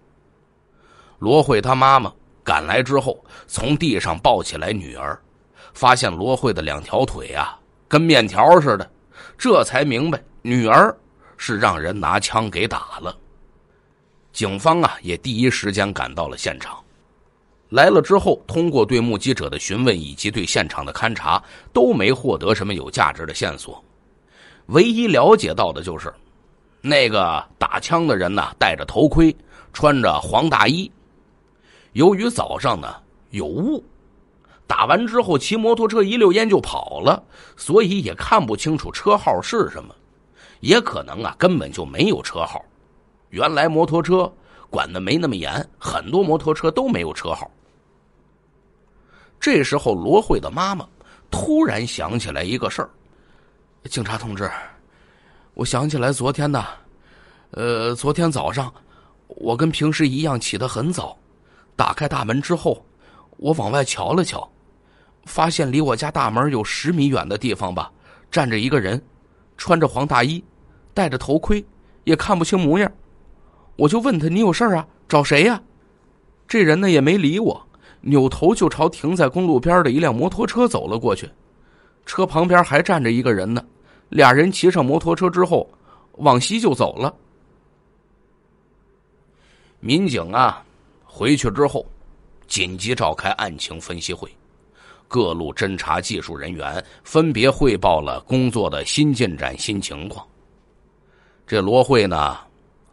罗慧她妈妈赶来之后，从地上抱起来女儿，发现罗慧的两条腿啊，跟面条似的，这才明白女儿是让人拿枪给打了。警方啊，也第一时间赶到了现场。来了之后，通过对目击者的询问以及对现场的勘查，都没获得什么有价值的线索。唯一了解到的就是。那个打枪的人呢，戴着头盔，穿着黄大衣。由于早上呢有雾，打完之后骑摩托车一溜烟就跑了，所以也看不清楚车号是什么，也可能啊根本就没有车号。原来摩托车管的没那么严，很多摩托车都没有车号。这时候罗慧的妈妈突然想起来一个事儿，警察同志。我想起来，昨天呢，呃，昨天早上，我跟平时一样起得很早，打开大门之后，我往外瞧了瞧，发现离我家大门有十米远的地方吧，站着一个人，穿着黄大衣，戴着头盔，也看不清模样。我就问他：“你有事啊？找谁呀？”这人呢也没理我，扭头就朝停在公路边的一辆摩托车走了过去，车旁边还站着一个人呢。俩人骑上摩托车之后，往西就走了。民警啊，回去之后，紧急召开案情分析会，各路侦查技术人员分别汇报了工作的新进展、新情况。这罗慧呢，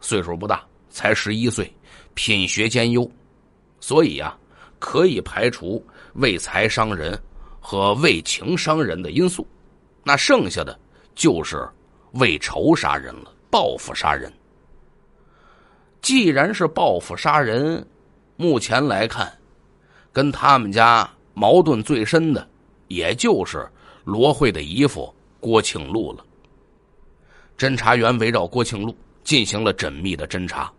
岁数不大，才十一岁，品学兼优，所以啊，可以排除为财伤人和为情伤人的因素。那剩下的。就是为仇杀人了，报复杀人。既然是报复杀人，目前来看，跟他们家矛盾最深的，也就是罗慧的姨夫郭庆禄了。侦查员围绕郭庆禄进行了缜密的侦查，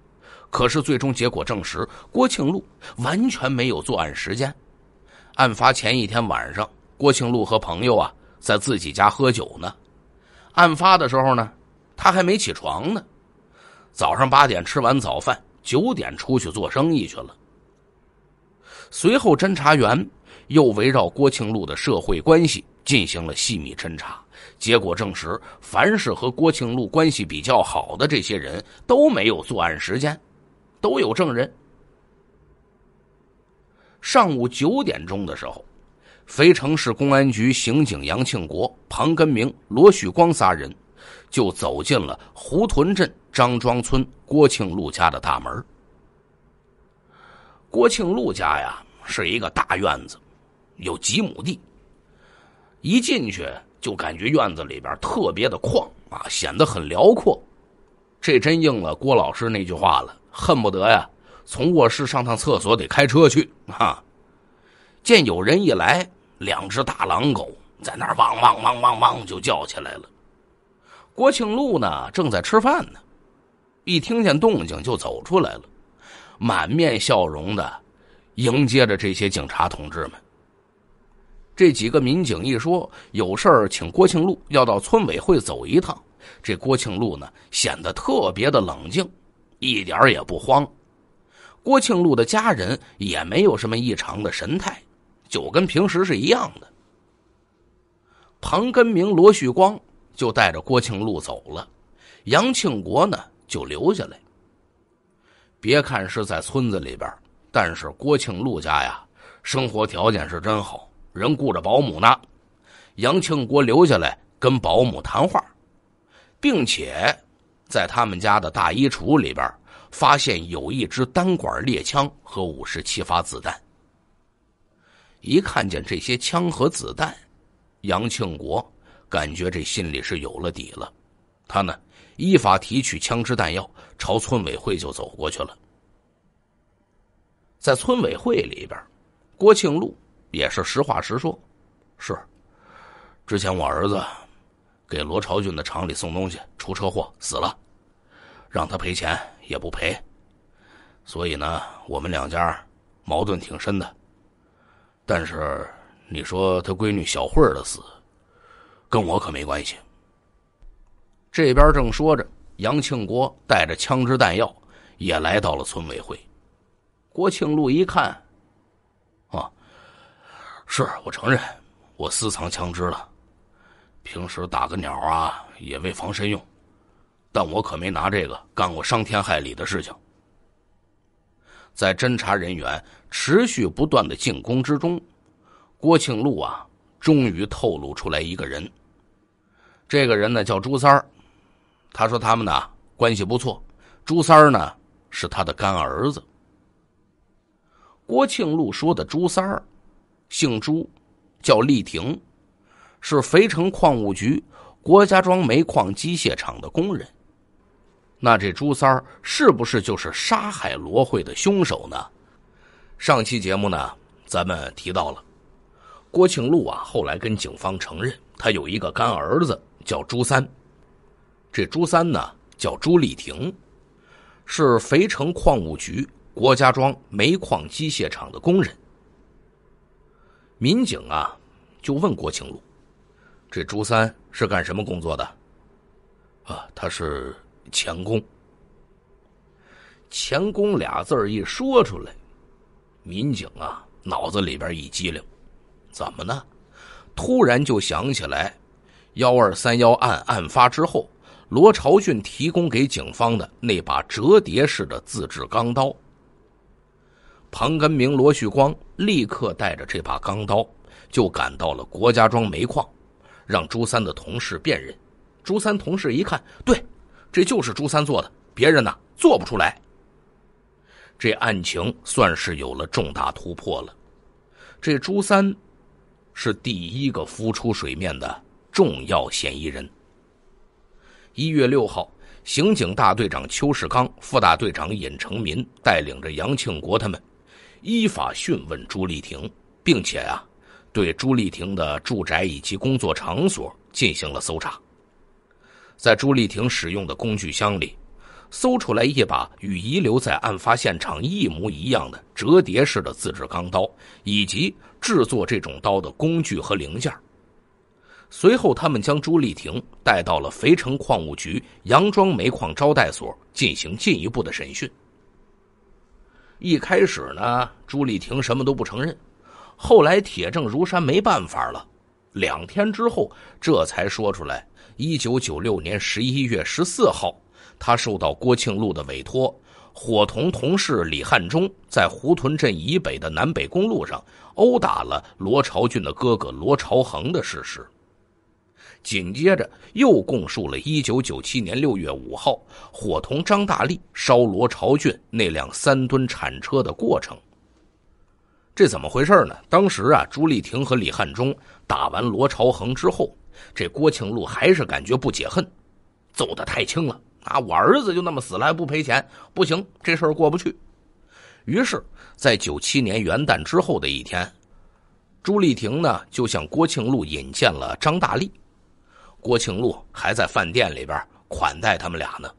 可是最终结果证实，郭庆禄完全没有作案时间。案发前一天晚上，郭庆禄和朋友啊在自己家喝酒呢。案发的时候呢，他还没起床呢。早上八点吃完早饭，九点出去做生意去了。随后，侦查员又围绕郭庆禄的社会关系进行了细密侦查，结果证实，凡是和郭庆禄关系比较好的这些人都没有作案时间，都有证人。上午九点钟的时候。肥城市公安局刑警杨庆国、庞根明、罗旭光仨人，就走进了湖屯镇张庄村郭庆禄家的大门。郭庆禄家呀，是一个大院子，有几亩地。一进去就感觉院子里边特别的旷啊，显得很辽阔。这真应了郭老师那句话了，恨不得呀，从卧室上趟厕所得开车去啊。见有人一来。两只大狼狗在那儿汪汪汪汪汪就叫起来了。郭庆禄呢正在吃饭呢，一听见动静就走出来了，满面笑容的迎接着这些警察同志们。这几个民警一说有事儿，请郭庆禄要到村委会走一趟，这郭庆禄呢显得特别的冷静，一点也不慌。郭庆禄的家人也没有什么异常的神态。就跟平时是一样的。庞根明、罗旭光就带着郭庆禄走了，杨庆国呢就留下来。别看是在村子里边，但是郭庆禄家呀，生活条件是真好，人雇着保姆呢。杨庆国留下来跟保姆谈话，并且在他们家的大衣橱里边发现有一支单管猎枪和五十七发子弹。一看见这些枪和子弹，杨庆国感觉这心里是有了底了。他呢，依法提取枪支弹药，朝村委会就走过去了。在村委会里边，郭庆禄也是实话实说：“是，之前我儿子给罗朝俊的厂里送东西，出车祸死了，让他赔钱也不赔，所以呢，我们两家矛盾挺深的。”但是，你说他闺女小慧的死，跟我可没关系。这边正说着，杨庆国带着枪支弹药也来到了村委会。郭庆禄一看，啊，是我承认我私藏枪支了，平时打个鸟啊，也为防身用，但我可没拿这个干过伤天害理的事情。在侦查人员持续不断的进攻之中，郭庆禄啊，终于透露出来一个人。这个人呢叫朱三儿，他说他们呢关系不错，朱三儿呢是他的干儿子。郭庆禄说的朱三儿，姓朱，叫丽婷，是肥城矿务局郭家庄煤矿机械厂的工人。那这朱三儿是不是就是杀害罗慧的凶手呢？上期节目呢，咱们提到了郭庆禄啊，后来跟警方承认他有一个干儿子叫朱三。这朱三呢，叫朱丽婷，是肥城矿务局郭家庄煤矿机械厂的工人。民警啊，就问郭庆禄，这朱三是干什么工作的？啊，他是。强攻！强攻俩字儿一说出来，民警啊脑子里边一激灵，怎么呢？突然就想起来，幺二三幺案案发之后，罗朝俊提供给警方的那把折叠式的自制钢刀。彭根明、罗旭光立刻带着这把钢刀，就赶到了郭家庄煤矿，让朱三的同事辨认。朱三同事一看，对。这就是朱三做的，别人呢做不出来。这案情算是有了重大突破了，这朱三是第一个浮出水面的重要嫌疑人。一月六号，刑警大队长邱世刚、副大队长尹成民带领着杨庆国他们，依法讯问朱丽婷，并且啊，对朱丽婷的住宅以及工作场所进行了搜查。在朱丽婷使用的工具箱里，搜出来一把与遗留在案发现场一模一样的折叠式的自制钢刀，以及制作这种刀的工具和零件。随后，他们将朱丽婷带到了肥城矿务局杨庄煤矿招待所进行进一步的审讯。一开始呢，朱丽婷什么都不承认，后来铁证如山，没办法了，两天之后，这才说出来。一九九六年十一月十四号，他受到郭庆禄的委托，伙同同事李汉忠在湖屯镇以北的南北公路上殴打了罗朝俊的哥哥罗朝恒的事实。紧接着又供述了1997年6月5号，伙同张大力烧罗朝俊那辆三吨铲车的过程。这怎么回事呢？当时啊，朱丽婷和李汉忠打完罗朝恒之后。这郭庆禄还是感觉不解恨，揍得太轻了啊！我儿子就那么死了还不赔钱，不行，这事儿过不去。于是，在九七年元旦之后的一天，朱丽婷呢就向郭庆禄引荐了张大力。郭庆禄还在饭店里边款待他们俩呢。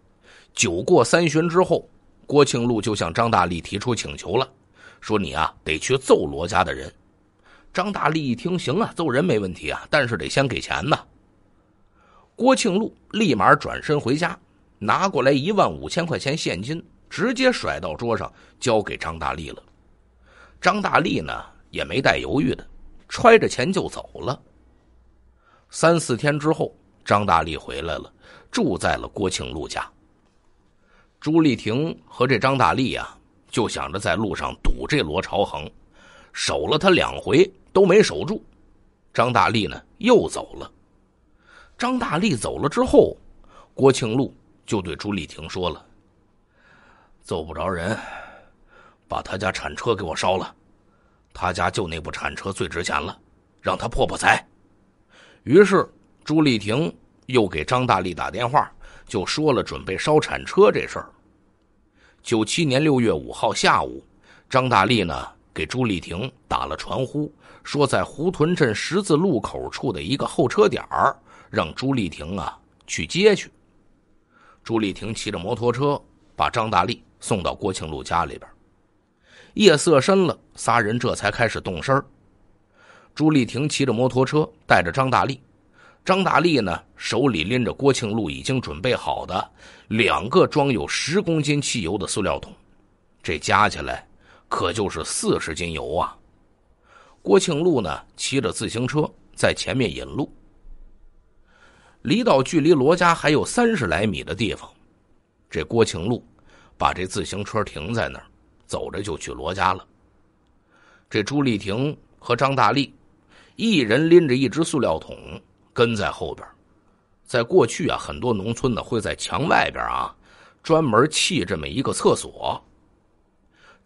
酒过三巡之后，郭庆禄就向张大力提出请求了，说：“你啊，得去揍罗家的人。”张大力一听，行啊，揍人没问题啊，但是得先给钱呐。郭庆禄立马转身回家，拿过来一万五千块钱现金，直接甩到桌上，交给张大力了。张大力呢也没带犹豫的，揣着钱就走了。三四天之后，张大力回来了，住在了郭庆禄家。朱丽婷和这张大力啊，就想着在路上堵这罗朝恒。守了他两回都没守住，张大力呢又走了。张大力走了之后，郭庆禄就对朱丽婷说了：“揍不着人，把他家铲车给我烧了。他家就那部铲车最值钱了，让他破破财。”于是朱丽婷又给张大力打电话，就说了准备烧铲车这事儿。九七年六月五号下午，张大力呢？给朱丽婷打了传呼，说在湖屯镇十字路口处的一个候车点儿，让朱丽婷啊去接去。朱丽婷骑着摩托车把张大力送到郭庆禄家里边。夜色深了，仨人这才开始动身。朱丽婷骑着摩托车带着张大力，张大力呢手里拎着郭庆禄已经准备好的两个装有十公斤汽油的塑料桶，这加起来。可就是四十斤油啊！郭庆禄呢，骑着自行车在前面引路。离到距离罗家还有三十来米的地方，这郭庆禄把这自行车停在那儿，走着就去罗家了。这朱丽婷和张大力，一人拎着一只塑料桶跟在后边。在过去啊，很多农村呢会在墙外边啊专门砌这么一个厕所。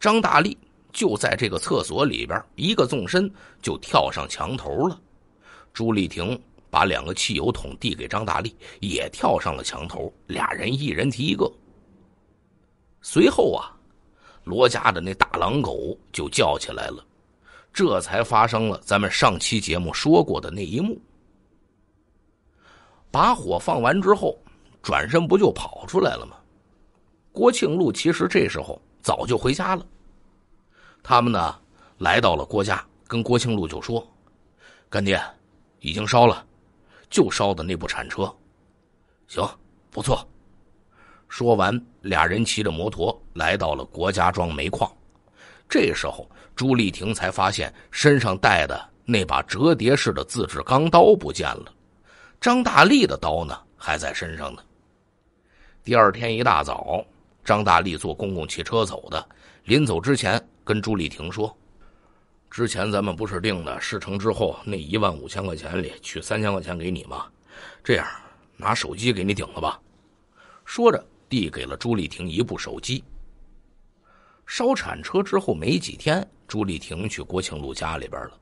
张大力就在这个厕所里边，一个纵身就跳上墙头了。朱丽婷把两个汽油桶递给张大力，也跳上了墙头，俩人一人提一个。随后啊，罗家的那大狼狗就叫起来了，这才发生了咱们上期节目说过的那一幕。把火放完之后，转身不就跑出来了吗？郭庆禄其实这时候早就回家了。他们呢，来到了郭家，跟郭庆禄就说：“干爹，已经烧了，就烧的那部铲车。”行，不错。说完，俩人骑着摩托来到了郭家庄煤矿。这时候，朱丽婷才发现身上带的那把折叠式的自制钢刀不见了，张大力的刀呢还在身上呢。第二天一大早，张大力坐公共汽车走的，临走之前。跟朱丽婷说：“之前咱们不是定的，事成之后那一万五千块钱里取三千块钱给你吗？这样，拿手机给你顶了吧。”说着递给了朱丽婷一部手机。烧铲车之后没几天，朱丽婷去郭庆路家里边了。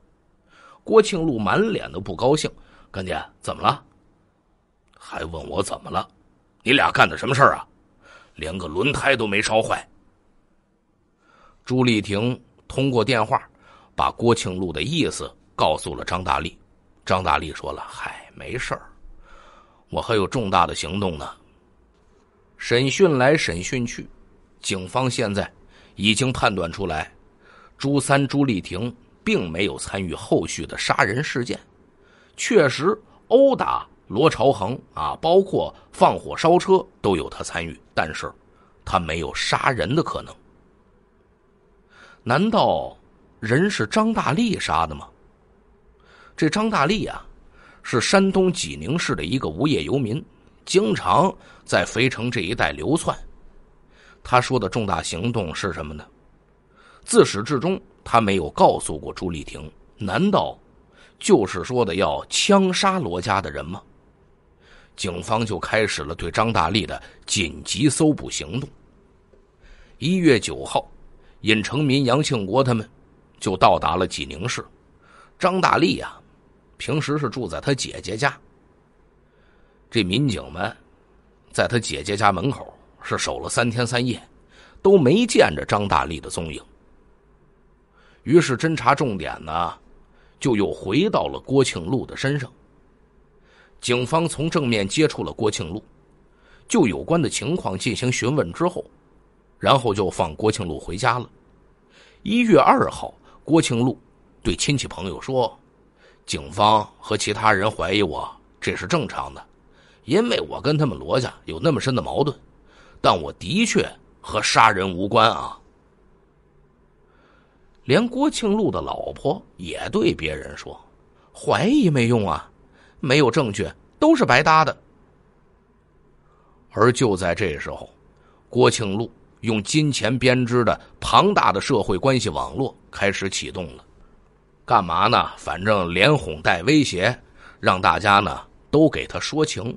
郭庆路满脸的不高兴：“干爹怎么了？还问我怎么了？你俩干的什么事儿啊？连个轮胎都没烧坏。”朱丽婷通过电话，把郭庆禄的意思告诉了张大力。张大力说了：“嗨，没事儿，我还有重大的行动呢。”审讯来审讯去，警方现在已经判断出来，朱三、朱丽婷并没有参与后续的杀人事件。确实，殴打罗朝恒啊，包括放火烧车都有他参与，但是他没有杀人的可能。难道人是张大力杀的吗？这张大力啊，是山东济宁市的一个无业游民，经常在肥城这一带流窜。他说的重大行动是什么呢？自始至终他没有告诉过朱丽婷。难道就是说的要枪杀罗家的人吗？警方就开始了对张大力的紧急搜捕行动。一月九号。尹成民、杨庆国他们就到达了济宁市。张大力呀，平时是住在他姐姐家。这民警们在他姐姐家门口是守了三天三夜，都没见着张大力的踪影。于是，侦查重点呢，就又回到了郭庆禄的身上。警方从正面接触了郭庆禄，就有关的情况进行询问之后。然后就放郭庆路回家了。一月二号，郭庆路对亲戚朋友说：“警方和其他人怀疑我，这是正常的，因为我跟他们罗家有那么深的矛盾。但我的确和杀人无关啊。”连郭庆路的老婆也对别人说：“怀疑没用啊，没有证据都是白搭的。”而就在这时候，郭庆路。用金钱编织的庞大的社会关系网络开始启动了，干嘛呢？反正连哄带威胁，让大家呢都给他说情。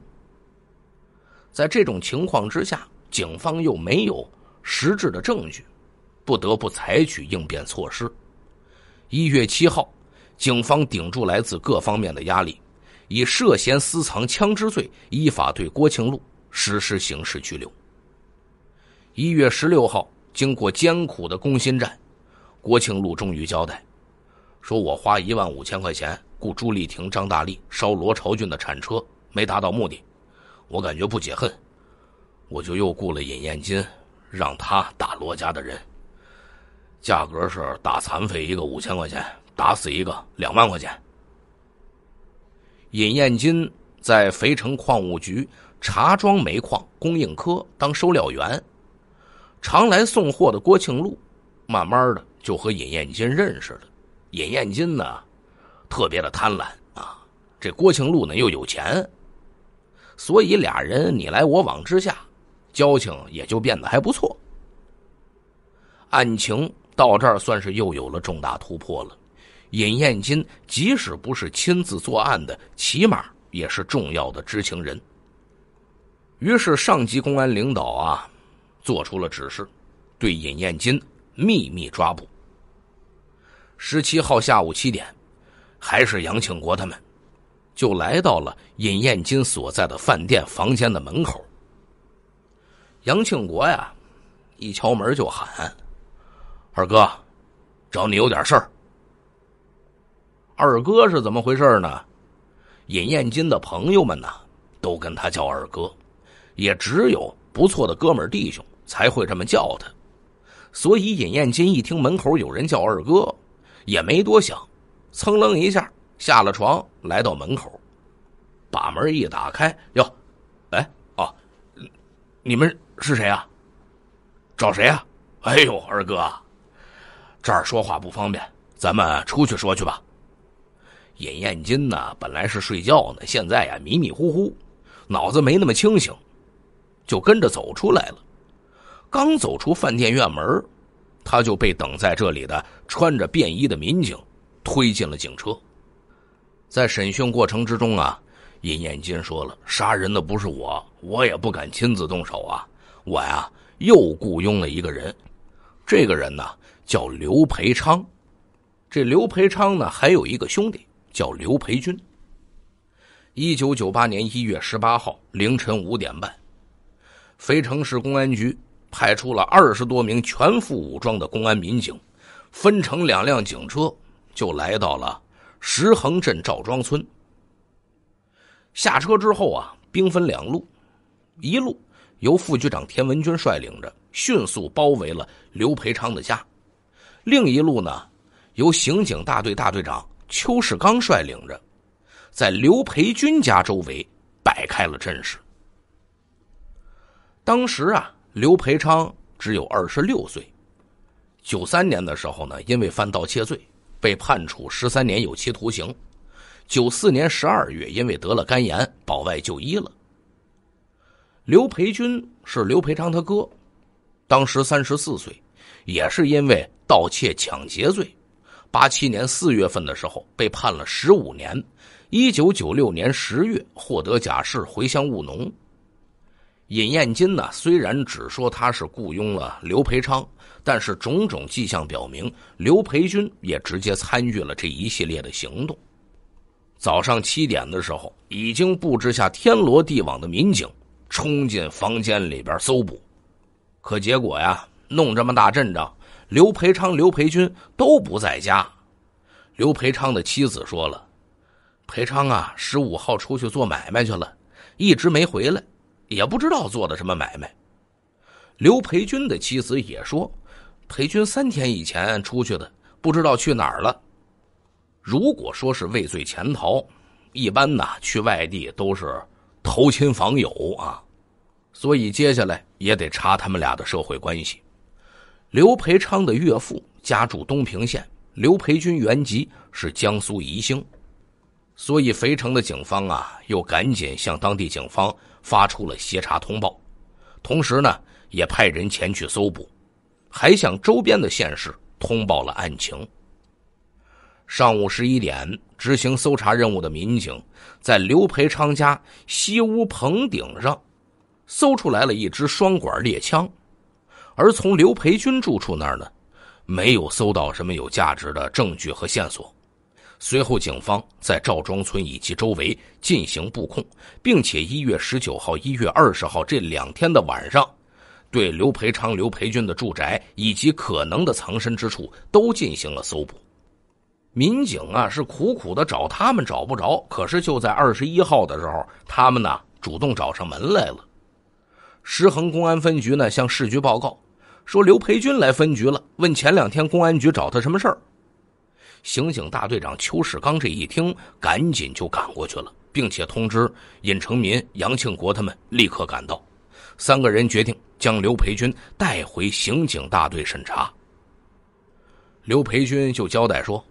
在这种情况之下，警方又没有实质的证据，不得不采取应变措施。一月七号，警方顶住来自各方面的压力，以涉嫌私藏枪支罪，依法对郭庆禄实施刑事拘留。一月十六号，经过艰苦的攻心战，郭庆禄终于交代，说：“我花一万五千块钱雇朱丽婷、张大力烧罗朝俊的铲车，没达到目的，我感觉不解恨，我就又雇了尹艳金，让他打罗家的人。价格是打残废一个五千块钱，打死一个两万块钱。”尹艳金在肥城矿务局茶庄煤矿供应科当收料员。常来送货的郭庆禄，慢慢的就和尹艳金认识了。尹艳金呢，特别的贪婪啊，这郭庆禄呢又有钱，所以俩人你来我往之下，交情也就变得还不错。案情到这儿算是又有了重大突破了。尹艳金即使不是亲自作案的，起码也是重要的知情人。于是，上级公安领导啊。做出了指示，对尹艳金秘密抓捕。十七号下午七点，还是杨庆国他们就来到了尹艳金所在的饭店房间的门口。杨庆国呀，一敲门就喊：“二哥，找你有点事儿。”二哥是怎么回事呢？尹艳金的朋友们呢，都跟他叫二哥，也只有不错的哥们弟兄。才会这么叫他，所以尹燕金一听门口有人叫二哥，也没多想，蹭楞一下下了床，来到门口，把门一打开，哟，哎，哦，你们是谁啊？找谁啊？哎呦，二哥，这儿说话不方便，咱们出去说去吧。尹燕金呢，本来是睡觉呢，现在呀迷迷糊糊，脑子没那么清醒，就跟着走出来了。刚走出饭店院门，他就被等在这里的穿着便衣的民警推进了警车。在审讯过程之中啊，尹艳金说了：“杀人的不是我，我也不敢亲自动手啊。我呀，又雇佣了一个人，这个人呢叫刘培昌。这刘培昌呢，还有一个兄弟叫刘培军。一九九八年一月十八号凌晨五点半，肥城市公安局。”派出了二十多名全副武装的公安民警，分成两辆警车，就来到了石横镇赵庄村。下车之后啊，兵分两路，一路由副局长田文军率领着，迅速包围了刘培昌的家；另一路呢，由刑警大队大队长邱世刚率领着，在刘培军家周围摆开了阵势。当时啊。刘培昌只有二十六岁，九三年的时候呢，因为犯盗窃罪被判处十三年有期徒刑。九四年十二月，因为得了肝炎，保外就医了。刘培军是刘培昌他哥，当时三十四岁，也是因为盗窃、抢劫罪，八七年四月份的时候被判了十五年。一九九六年十月获得假释，回乡务农。尹彦金呢？虽然只说他是雇佣了刘培昌，但是种种迹象表明，刘培军也直接参与了这一系列的行动。早上七点的时候，已经布置下天罗地网的民警冲进房间里边搜捕，可结果呀，弄这么大阵仗，刘培昌、刘培军都不在家。刘培昌的妻子说了：“培昌啊，十五号出去做买卖去了，一直没回来。”也不知道做的什么买卖。刘培军的妻子也说，培军三天以前出去的，不知道去哪儿了。如果说是畏罪潜逃，一般呢去外地都是投亲访友啊。所以接下来也得查他们俩的社会关系。刘培昌的岳父家住东平县，刘培军原籍是江苏宜兴，所以肥城的警方啊，又赶紧向当地警方。发出了协查通报，同时呢，也派人前去搜捕，还向周边的县市通报了案情。上午十一点，执行搜查任务的民警在刘培昌家西屋棚顶上，搜出来了一支双管猎枪，而从刘培军住处那儿呢，没有搜到什么有价值的证据和线索。随后，警方在赵庄村以及周围进行布控，并且一月十九号、一月二十号这两天的晚上，对刘培昌、刘培军的住宅以及可能的藏身之处都进行了搜捕。民警啊，是苦苦的找他们，找不着。可是就在二十一号的时候，他们呢主动找上门来了。石恒公安分局呢向市局报告，说刘培军来分局了，问前两天公安局找他什么事儿。刑警大队长邱世刚这一听，赶紧就赶过去了，并且通知尹成民、杨庆国他们立刻赶到。三个人决定将刘培军带回刑警大队审查。刘培军就交代说：“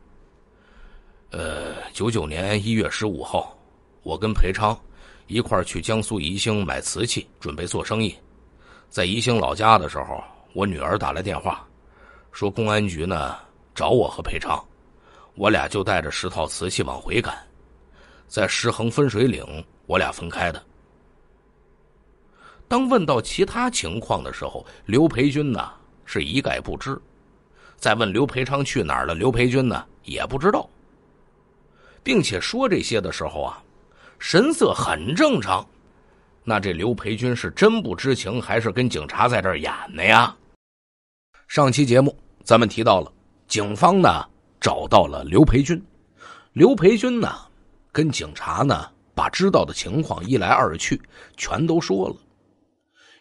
呃，九九年一月十五号，我跟裴昌一块去江苏宜兴买瓷器，准备做生意。在宜兴老家的时候，我女儿打来电话，说公安局呢找我和裴昌。”我俩就带着十套瓷器往回赶，在石横分水岭，我俩分开的。当问到其他情况的时候，刘培军呢是一概不知；再问刘培昌去哪儿了，刘培军呢也不知道，并且说这些的时候啊，神色很正常。那这刘培军是真不知情，还是跟警察在这儿演的呀？上期节目咱们提到了，警方呢？找到了刘培军，刘培军呢，跟警察呢把知道的情况一来二去全都说了。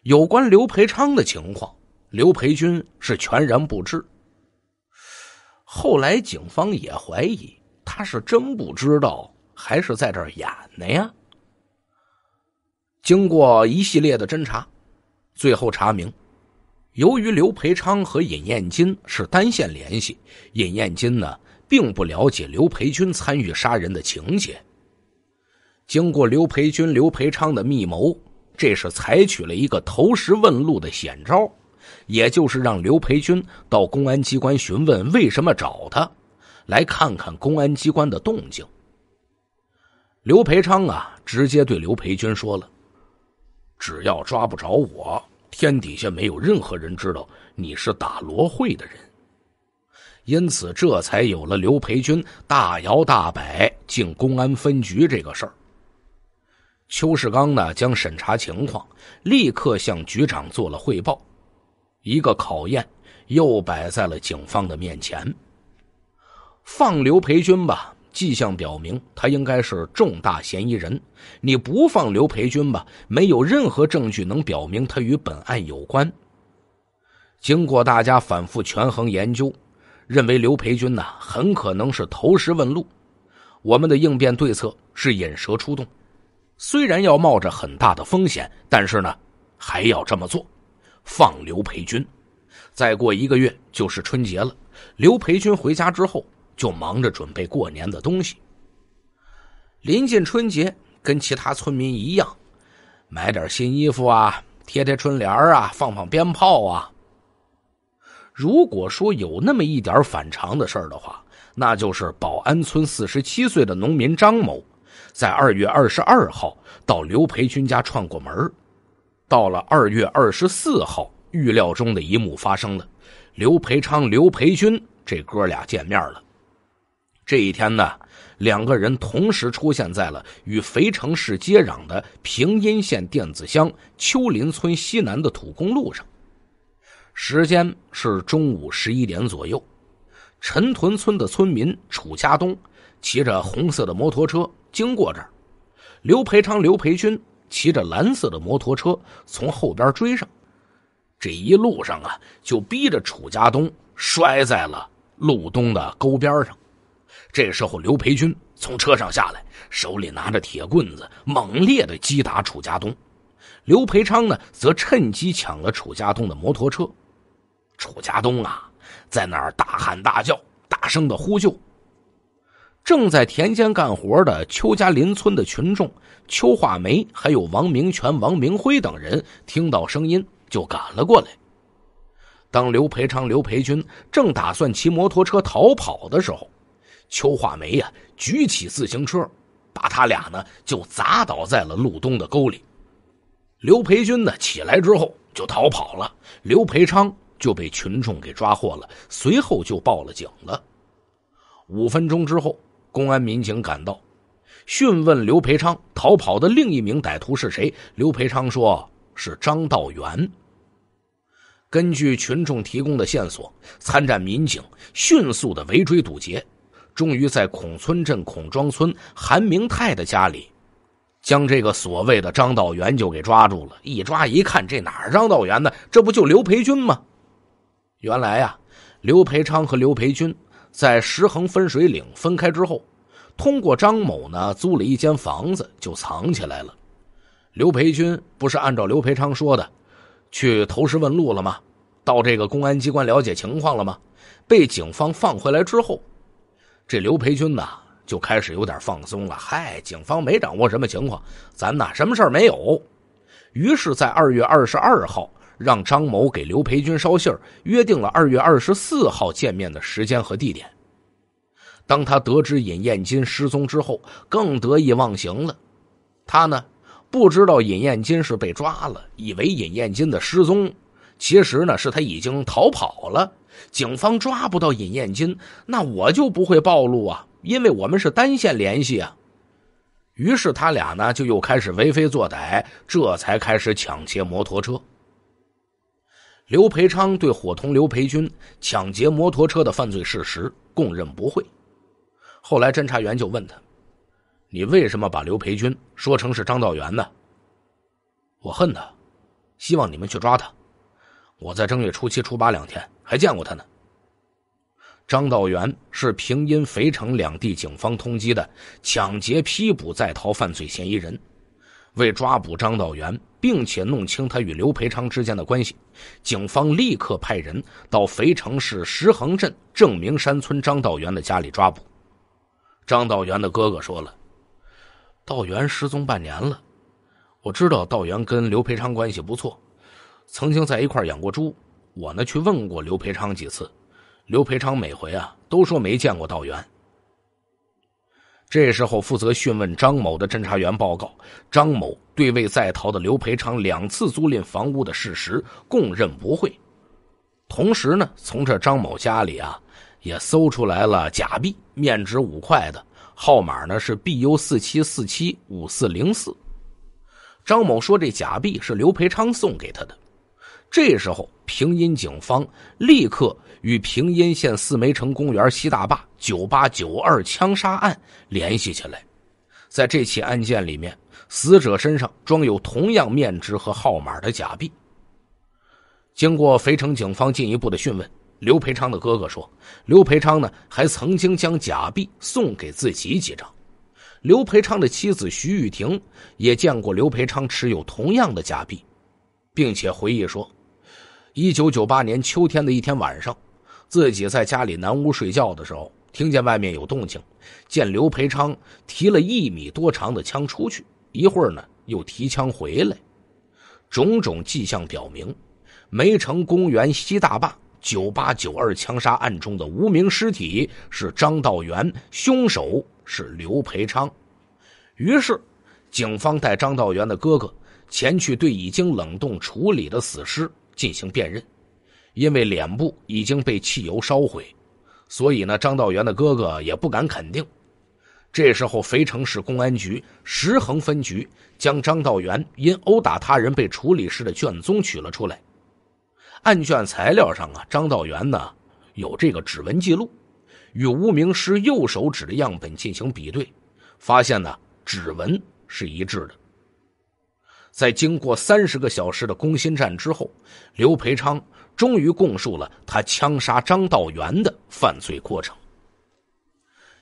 有关刘培昌的情况，刘培军是全然不知。后来警方也怀疑他是真不知道，还是在这儿演的呀？经过一系列的侦查，最后查明。由于刘培昌和尹艳金是单线联系，尹艳金呢并不了解刘培军参与杀人的情节。经过刘培军、刘培昌的密谋，这是采取了一个投石问路的险招，也就是让刘培军到公安机关询问为什么找他，来看看公安机关的动静。刘培昌啊，直接对刘培军说了：“只要抓不着我。”天底下没有任何人知道你是打罗会的人，因此这才有了刘培军大摇大摆进公安分局这个事儿。邱世刚呢，将审查情况立刻向局长做了汇报，一个考验又摆在了警方的面前：放刘培军吧。迹象表明，他应该是重大嫌疑人。你不放刘培军吧？没有任何证据能表明他与本案有关。经过大家反复权衡研究，认为刘培军呢很可能是投石问路。我们的应变对策是引蛇出洞。虽然要冒着很大的风险，但是呢，还要这么做，放刘培军。再过一个月就是春节了。刘培军回家之后。就忙着准备过年的东西。临近春节，跟其他村民一样，买点新衣服啊，贴贴春联啊，放放鞭炮啊。如果说有那么一点反常的事儿的话，那就是保安村四十七岁的农民张某，在二月二十二号到刘培军家串过门到了二月二十四号，预料中的一幕发生了：刘培昌、刘培军这哥俩见面了。这一天呢，两个人同时出现在了与肥城市接壤的平阴县电子乡丘林村西南的土公路上。时间是中午十一点左右。陈屯村的村民楚家东骑着红色的摩托车经过这儿，刘培昌、刘培军骑着蓝色的摩托车从后边追上。这一路上啊，就逼着楚家东摔在了路东的沟边上。这时候，刘培军从车上下来，手里拿着铁棍子，猛烈的击打楚家东。刘培昌呢，则趁机抢了楚家东的摩托车。楚家东啊，在那儿大喊大叫，大声的呼救。正在田间干活的邱家林村的群众邱化梅，还有王明全、王明辉等人，听到声音就赶了过来。当刘培昌、刘培军正打算骑摩托车逃跑的时候，邱化梅呀，举起自行车，把他俩呢就砸倒在了路东的沟里。刘培军呢起来之后就逃跑了，刘培昌就被群众给抓获了，随后就报了警了。五分钟之后，公安民警赶到，询问刘培昌逃跑的另一名歹徒是谁。刘培昌说是张道元。根据群众提供的线索，参战民警迅速的围追堵截。终于在孔村镇孔庄村韩明泰的家里，将这个所谓的张道元就给抓住了。一抓一看，这哪张道元呢？这不就刘培军吗？原来呀，刘培昌和刘培军在石横分水岭分开之后，通过张某呢租了一间房子就藏起来了。刘培军不是按照刘培昌说的，去投石问路了吗？到这个公安机关了解情况了吗？被警方放回来之后。这刘培军呢就开始有点放松了。嗨，警方没掌握什么情况，咱呢什么事儿没有。于是，在二月二十二号，让张某给刘培军捎信约定了二月二十四号见面的时间和地点。当他得知尹艳金失踪之后，更得意忘形了。他呢不知道尹艳金是被抓了，以为尹艳金的失踪。其实呢，是他已经逃跑了，警方抓不到尹艳金，那我就不会暴露啊，因为我们是单线联系啊。于是他俩呢就又开始为非作歹，这才开始抢劫摩托车。刘培昌对伙同刘培军抢劫摩托车的犯罪事实供认不讳。后来侦查员就问他：“你为什么把刘培军说成是张道元呢？”我恨他，希望你们去抓他。我在正月初七、初八两天还见过他呢。张道元是平阴、肥城两地警方通缉的抢劫、批捕在逃犯罪嫌疑人。为抓捕张道元，并且弄清他与刘培昌之间的关系，警方立刻派人到肥城市石横镇正明山村张道元的家里抓捕。张道元的哥哥说了：“道元失踪半年了，我知道道元跟刘培昌关系不错。”曾经在一块养过猪，我呢去问过刘培昌几次，刘培昌每回啊都说没见过道元。这时候负责讯问张某的侦查员报告，张某对未在逃的刘培昌两次租赁房屋的事实供认不讳。同时呢，从这张某家里啊也搜出来了假币，面值五块的，号码呢是 B U 四七四七五四零四。张某说这假币是刘培昌送给他的。这时候，平阴警方立刻与平阴县四梅城公园西大坝“九八九二”枪杀案联系起来。在这起案件里面，死者身上装有同样面值和号码的假币。经过肥城警方进一步的讯问，刘培昌的哥哥说，刘培昌呢还曾经将假币送给自己几张。刘培昌的妻子徐玉婷也见过刘培昌持有同样的假币，并且回忆说。一九九八年秋天的一天晚上，自己在家里南屋睡觉的时候，听见外面有动静，见刘培昌提了一米多长的枪出去，一会儿呢又提枪回来，种种迹象表明，梅城公园西大坝九八九二枪杀案中的无名尸体是张道元，凶手是刘培昌。于是，警方带张道元的哥哥前去对已经冷冻处理的死尸。进行辨认，因为脸部已经被汽油烧毁，所以呢，张道元的哥哥也不敢肯定。这时候，肥城市公安局石横分局将张道元因殴打他人被处理时的卷宗取了出来，案卷材料上啊，张道元呢有这个指纹记录，与无名尸右手指的样本进行比对，发现呢指纹是一致的。在经过三十个小时的攻心战之后，刘培昌终于供述了他枪杀张道元的犯罪过程。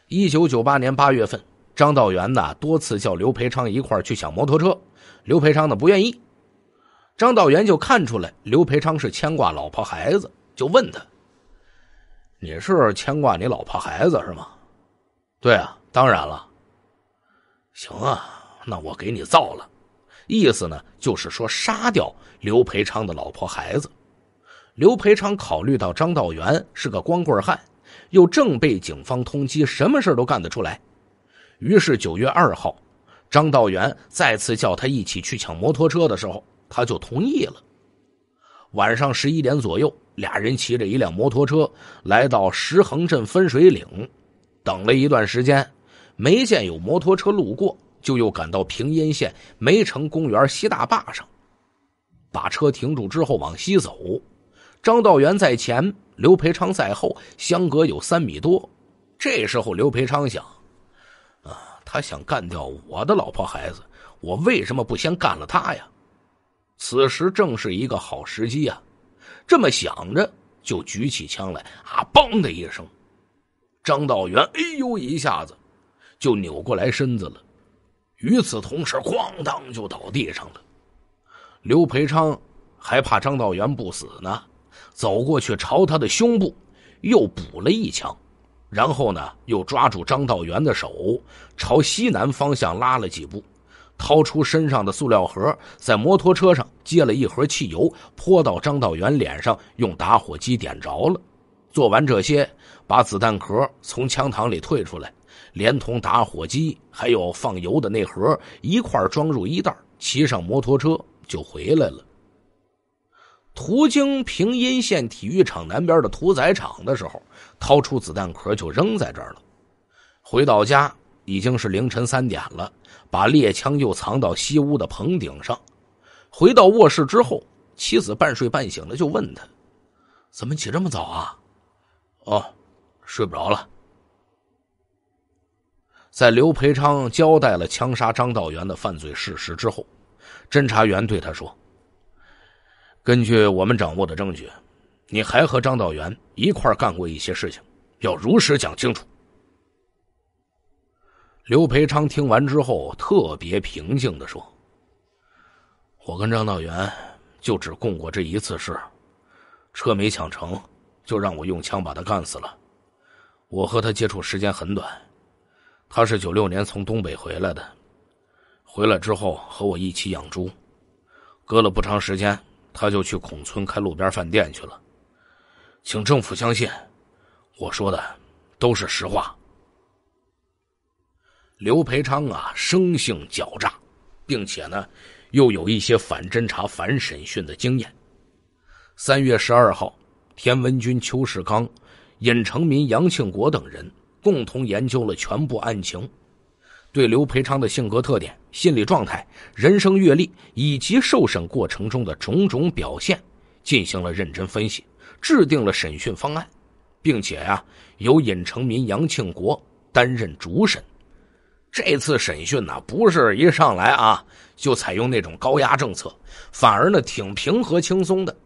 一九九八年八月份，张道元呢多次叫刘培昌一块去抢摩托车，刘培昌呢不愿意，张道元就看出来刘培昌是牵挂老婆孩子，就问他：“你是牵挂你老婆孩子是吗？”“对啊，当然了。”“行啊，那我给你造了。”意思呢，就是说杀掉刘培昌的老婆孩子。刘培昌考虑到张道元是个光棍汉，又正被警方通缉，什么事都干得出来。于是九月二号，张道元再次叫他一起去抢摩托车的时候，他就同意了。晚上十一点左右，俩人骑着一辆摩托车来到石横镇分水岭，等了一段时间，没见有摩托车路过。就又赶到平阴县梅城公园西大坝上，把车停住之后往西走。张道元在前，刘培昌在后，相隔有三米多。这时候，刘培昌想：啊，他想干掉我的老婆孩子，我为什么不先干了他呀？此时正是一个好时机啊！这么想着，就举起枪来，啊，嘣的一声，张道元哎呦一下子就扭过来身子了。与此同时，咣当就倒地上了。刘培昌还怕张道元不死呢，走过去朝他的胸部又补了一枪，然后呢，又抓住张道元的手，朝西南方向拉了几步，掏出身上的塑料盒，在摩托车上接了一盒汽油，泼到张道元脸上，用打火机点着了。做完这些，把子弹壳从枪膛里退出来。连同打火机还有放油的那盒一块装入衣袋，骑上摩托车就回来了。途经平阴县体育场南边的屠宰场的时候，掏出子弹壳就扔在这儿了。回到家已经是凌晨三点了，把猎枪又藏到西屋的棚顶上。回到卧室之后，妻子半睡半醒的就问他：“怎么起这么早啊？”“哦，睡不着了。”在刘培昌交代了枪杀张道元的犯罪事实之后，侦查员对他说：“根据我们掌握的证据，你还和张道元一块干过一些事情，要如实讲清楚。”刘培昌听完之后，特别平静地说：“我跟张道元就只共过这一次事，车没抢成，就让我用枪把他干死了。我和他接触时间很短。”他是九六年从东北回来的，回来之后和我一起养猪，隔了不长时间，他就去孔村开路边饭店去了，请政府相信，我说的都是实话。刘培昌啊，生性狡诈，并且呢，又有一些反侦查、反审讯的经验。三月十二号，田文军、邱世刚、尹成民、杨庆国等人。共同研究了全部案情，对刘培昌的性格特点、心理状态、人生阅历以及受审过程中的种种表现进行了认真分析，制定了审讯方案，并且呀，由尹成民、杨庆国担任主审。这次审讯呢，不是一上来啊就采用那种高压政策，反而呢挺平和轻松的。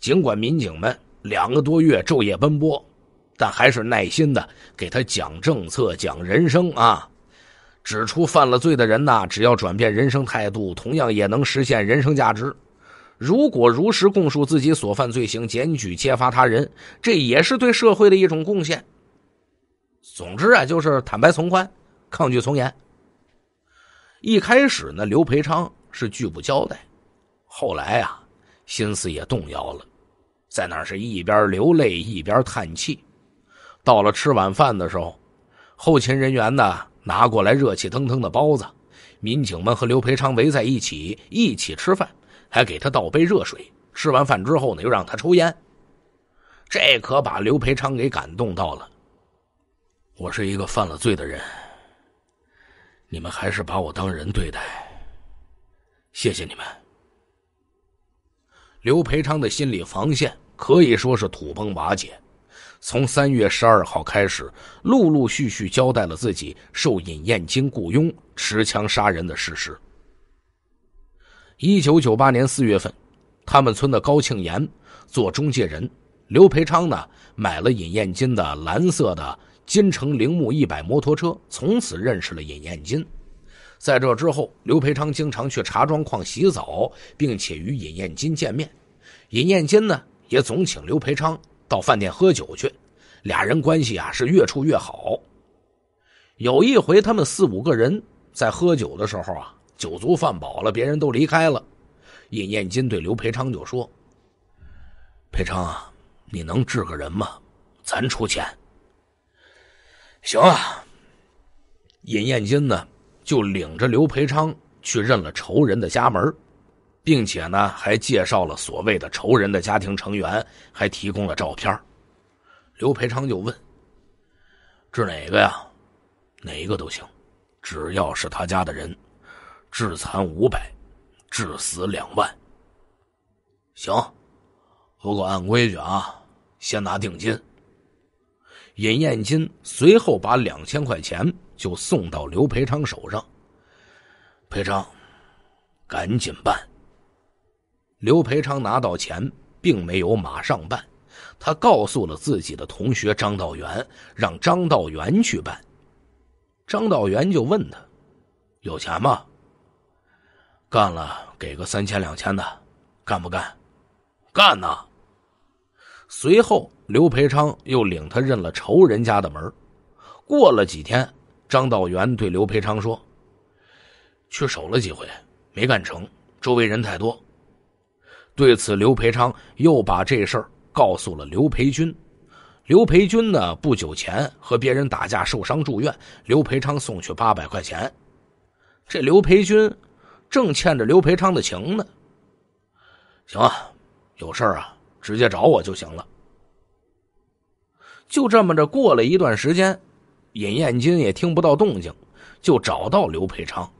尽管民警们两个多月昼夜奔波。但还是耐心的给他讲政策，讲人生啊，指出犯了罪的人呐，只要转变人生态度，同样也能实现人生价值。如果如实供述自己所犯罪行，检举揭发他人，这也是对社会的一种贡献。总之啊，就是坦白从宽，抗拒从严。一开始呢，刘培昌是拒不交代，后来啊，心思也动摇了，在那是一边流泪一边叹气。到了吃晚饭的时候，后勤人员呢拿过来热气腾腾的包子，民警们和刘培昌围在一起一起吃饭，还给他倒杯热水。吃完饭之后呢，又让他抽烟。这可把刘培昌给感动到了。我是一个犯了罪的人，你们还是把我当人对待，谢谢你们。刘培昌的心理防线可以说是土崩瓦解。从三月十二号开始，陆陆续续交代了自己受尹燕金雇佣持枪杀人的事实。一九九八年四月份，他们村的高庆岩做中介人，刘培昌呢买了尹燕金的蓝色的金城铃木一百摩托车，从此认识了尹燕金。在这之后，刘培昌经常去茶庄矿洗澡，并且与尹燕金见面。尹燕金呢也总请刘培昌。到饭店喝酒去，俩人关系啊是越处越好。有一回，他们四五个人在喝酒的时候啊，酒足饭饱了，别人都离开了。尹彦金对刘培昌就说：“培昌啊，你能治个人吗？咱出钱。”行啊，尹彦金呢就领着刘培昌去认了仇人的家门并且呢，还介绍了所谓的仇人的家庭成员，还提供了照片。刘培昌就问：“治哪个呀？哪一个都行，只要是他家的人。致残五百，致死两万。行，不过按规矩啊，先拿定金。”尹艳金随后把两千块钱就送到刘培昌手上。培昌，赶紧办。刘培昌拿到钱，并没有马上办，他告诉了自己的同学张道元，让张道元去办。张道元就问他：“有钱吗？”“干了，给个三千两千的，干不干？”“干呐。”随后，刘培昌又领他认了仇人家的门。过了几天，张道元对刘培昌说：“去守了几回，没干成，周围人太多。”对此，刘培昌又把这事儿告诉了刘培军。刘培军呢，不久前和别人打架受伤住院，刘培昌送去八百块钱。这刘培军正欠着刘培昌的情呢。行啊，有事儿啊，直接找我就行了。就这么着，过了一段时间，尹艳金也听不到动静，就找到刘培昌。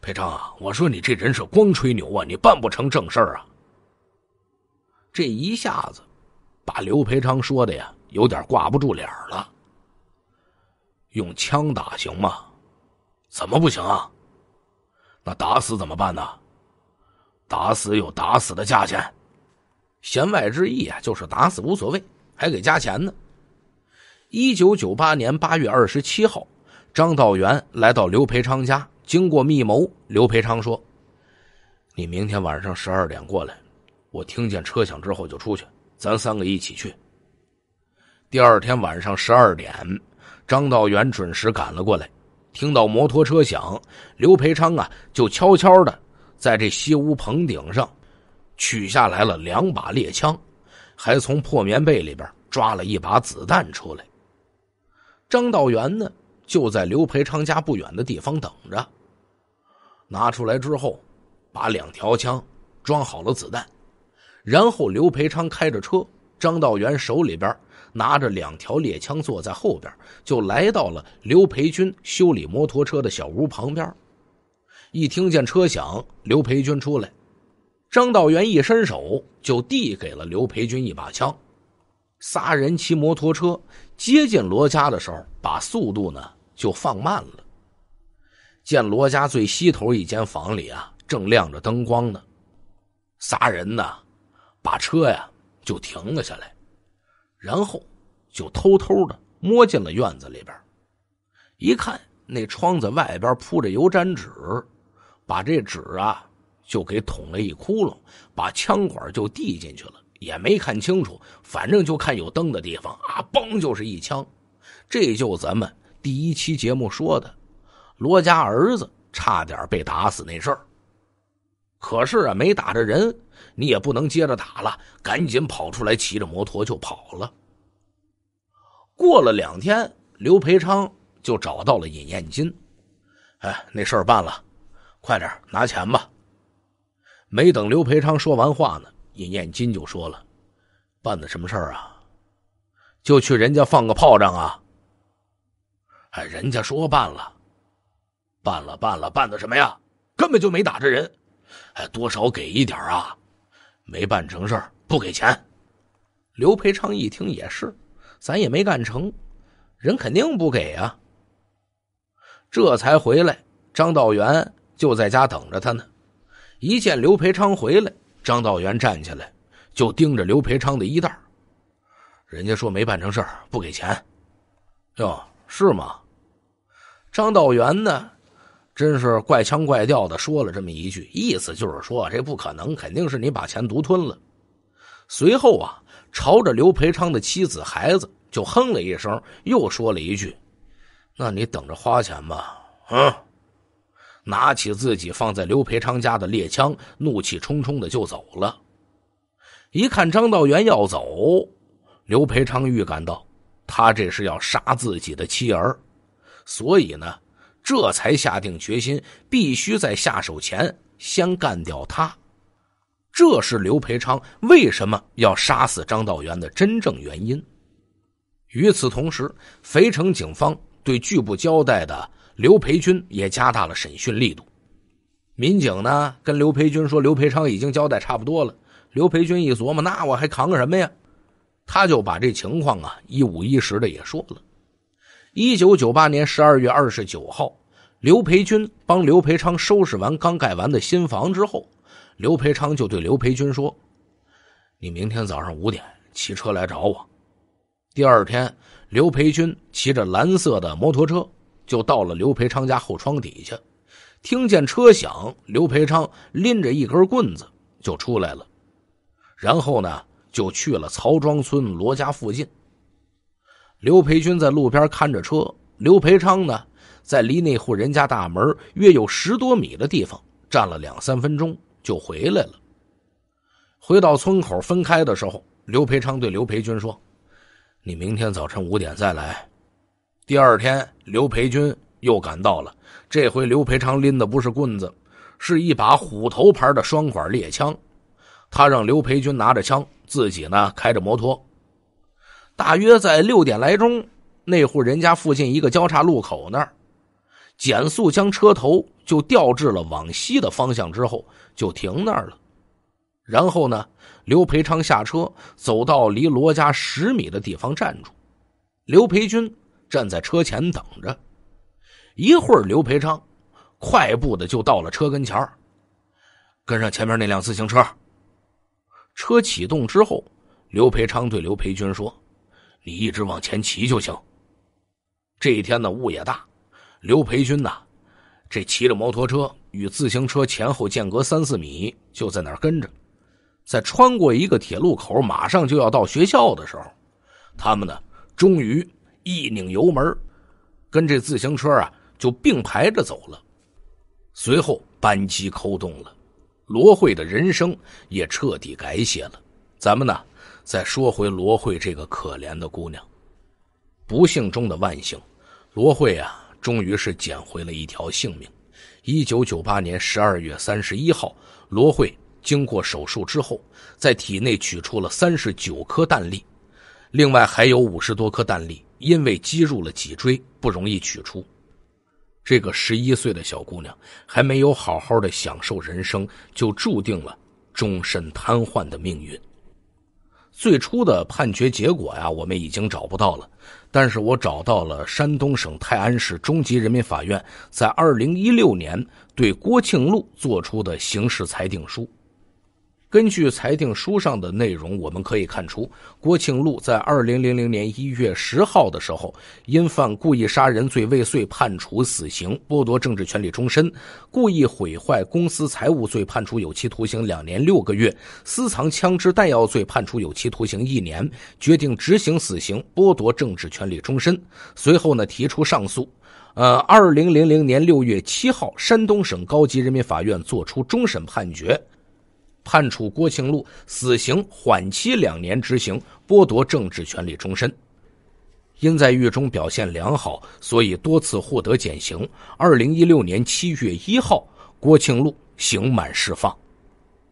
培昌啊，我说你这人是光吹牛啊，你办不成正事儿啊。这一下子，把刘培昌说的呀，有点挂不住脸了。用枪打行吗？怎么不行啊？那打死怎么办呢？打死有打死的价钱。弦外之意啊，就是打死无所谓，还给加钱呢。一九九八年八月二十七号，张道元来到刘培昌家，经过密谋，刘培昌说：“你明天晚上十二点过来。”我听见车响之后就出去，咱三个一起去。第二天晚上十二点，张道元准时赶了过来。听到摩托车响，刘培昌啊就悄悄的在这西屋棚顶上取下来了两把猎枪，还从破棉被里边抓了一把子弹出来。张道元呢就在刘培昌家不远的地方等着。拿出来之后，把两条枪装好了子弹。然后刘培昌开着车，张道元手里边拿着两条猎枪，坐在后边，就来到了刘培军修理摩托车的小屋旁边。一听见车响，刘培军出来，张道元一伸手就递给了刘培军一把枪。仨人骑摩托车接近罗家的时候，把速度呢就放慢了。见罗家最西头一间房里啊，正亮着灯光呢，仨人呢。把车呀就停了下来，然后就偷偷的摸进了院子里边，一看那窗子外边铺着油毡纸，把这纸啊就给捅了一窟窿，把枪管就递进去了，也没看清楚，反正就看有灯的地方啊，嘣就是一枪，这就咱们第一期节目说的罗家儿子差点被打死那事儿。可是啊，没打着人，你也不能接着打了，赶紧跑出来骑着摩托就跑了。过了两天，刘培昌就找到了尹艳金，哎，那事儿办了，快点拿钱吧。没等刘培昌说完话呢，尹艳金就说了：“办的什么事儿啊？就去人家放个炮仗啊？哎，人家说办了，办了，办了，办的什么呀？根本就没打着人。”哎，多少给一点啊？没办成事儿，不给钱。刘培昌一听也是，咱也没干成，人肯定不给啊。这才回来，张道元就在家等着他呢。一见刘培昌回来，张道元站起来就盯着刘培昌的衣袋人家说没办成事儿，不给钱。哟，是吗？张道元呢？真是怪腔怪调的说了这么一句，意思就是说这不可能，肯定是你把钱独吞了。随后啊，朝着刘培昌的妻子、孩子就哼了一声，又说了一句：“那你等着花钱吧。”啊！拿起自己放在刘培昌家的猎枪，怒气冲冲的就走了。一看张道元要走，刘培昌预感到他这是要杀自己的妻儿，所以呢。这才下定决心，必须在下手前先干掉他。这是刘培昌为什么要杀死张道元的真正原因。与此同时，肥城警方对拒不交代的刘培军也加大了审讯力度。民警呢，跟刘培军说：“刘培昌已经交代差不多了。”刘培军一琢磨：“那我还扛个什么呀？”他就把这情况啊一五一十的也说了。一九九八年十二月二十九号，刘培军帮刘培昌收拾完刚盖完的新房之后，刘培昌就对刘培军说：“你明天早上五点骑车来找我。”第二天，刘培军骑着蓝色的摩托车就到了刘培昌家后窗底下，听见车响，刘培昌拎着一根棍子就出来了，然后呢，就去了曹庄村罗家附近。刘培军在路边看着车，刘培昌呢，在离那户人家大门约有十多米的地方站了两三分钟，就回来了。回到村口分开的时候，刘培昌对刘培军说：“你明天早晨五点再来。”第二天，刘培军又赶到了。这回刘培昌拎的不是棍子，是一把虎头牌的双管猎枪。他让刘培军拿着枪，自己呢开着摩托。大约在六点来钟，那户人家附近一个交叉路口那儿，减速将车头就调至了往西的方向，之后就停那儿了。然后呢，刘培昌下车，走到离罗家十米的地方站住，刘培军站在车前等着。一会儿，刘培昌快步的就到了车跟前跟上前面那辆自行车。车启动之后，刘培昌对刘培军说。你一直往前骑就行。这一天呢，雾也大。刘培军呐，这骑着摩托车与自行车前后间隔三四米，就在那儿跟着。在穿过一个铁路口，马上就要到学校的时候，他们呢，终于一拧油门，跟这自行车啊就并排着走了。随后扳机扣动了，罗慧的人生也彻底改写了。咱们呢？再说回罗慧这个可怜的姑娘，不幸中的万幸，罗慧啊，终于是捡回了一条性命。一九九八年十二月三十一号，罗慧经过手术之后，在体内取出了三十九颗弹粒，另外还有五十多颗弹粒，因为击入了脊椎，不容易取出。这个十一岁的小姑娘还没有好好的享受人生，就注定了终身瘫痪的命运。最初的判决结果呀，我们已经找不到了，但是我找到了山东省泰安市中级人民法院在二零一六年对郭庆禄作出的刑事裁定书。根据裁定书上的内容，我们可以看出，郭庆禄在二零零零年一月十号的时候，因犯故意杀人罪未遂，判处死刑，剥夺政治权利终身；故意毁坏公私财物罪，判处有期徒刑两年六个月；私藏枪支弹药罪，判处有期徒刑一年。决定执行死刑，剥夺政治权利终身。随后呢，提出上诉。呃，二零零零年六月七号，山东省高级人民法院作出终审判决。判处郭庆禄死刑缓期两年执行，剥夺政治权利终身。因在狱中表现良好，所以多次获得减刑。二零一六年七月一号，郭庆禄刑满释放。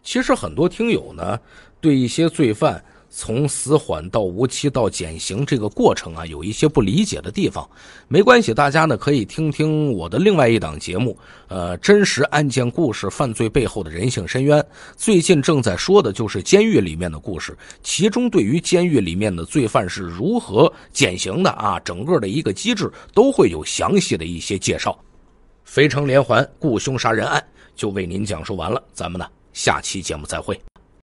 其实很多听友呢，对一些罪犯。从死缓到无期到减刑这个过程啊，有一些不理解的地方，没关系，大家呢可以听听我的另外一档节目，呃，真实案件故事，犯罪背后的人性深渊。最近正在说的就是监狱里面的故事，其中对于监狱里面的罪犯是如何减刑的啊，整个的一个机制都会有详细的一些介绍。肥城连环雇凶杀人案就为您讲述完了，咱们呢下期节目再会。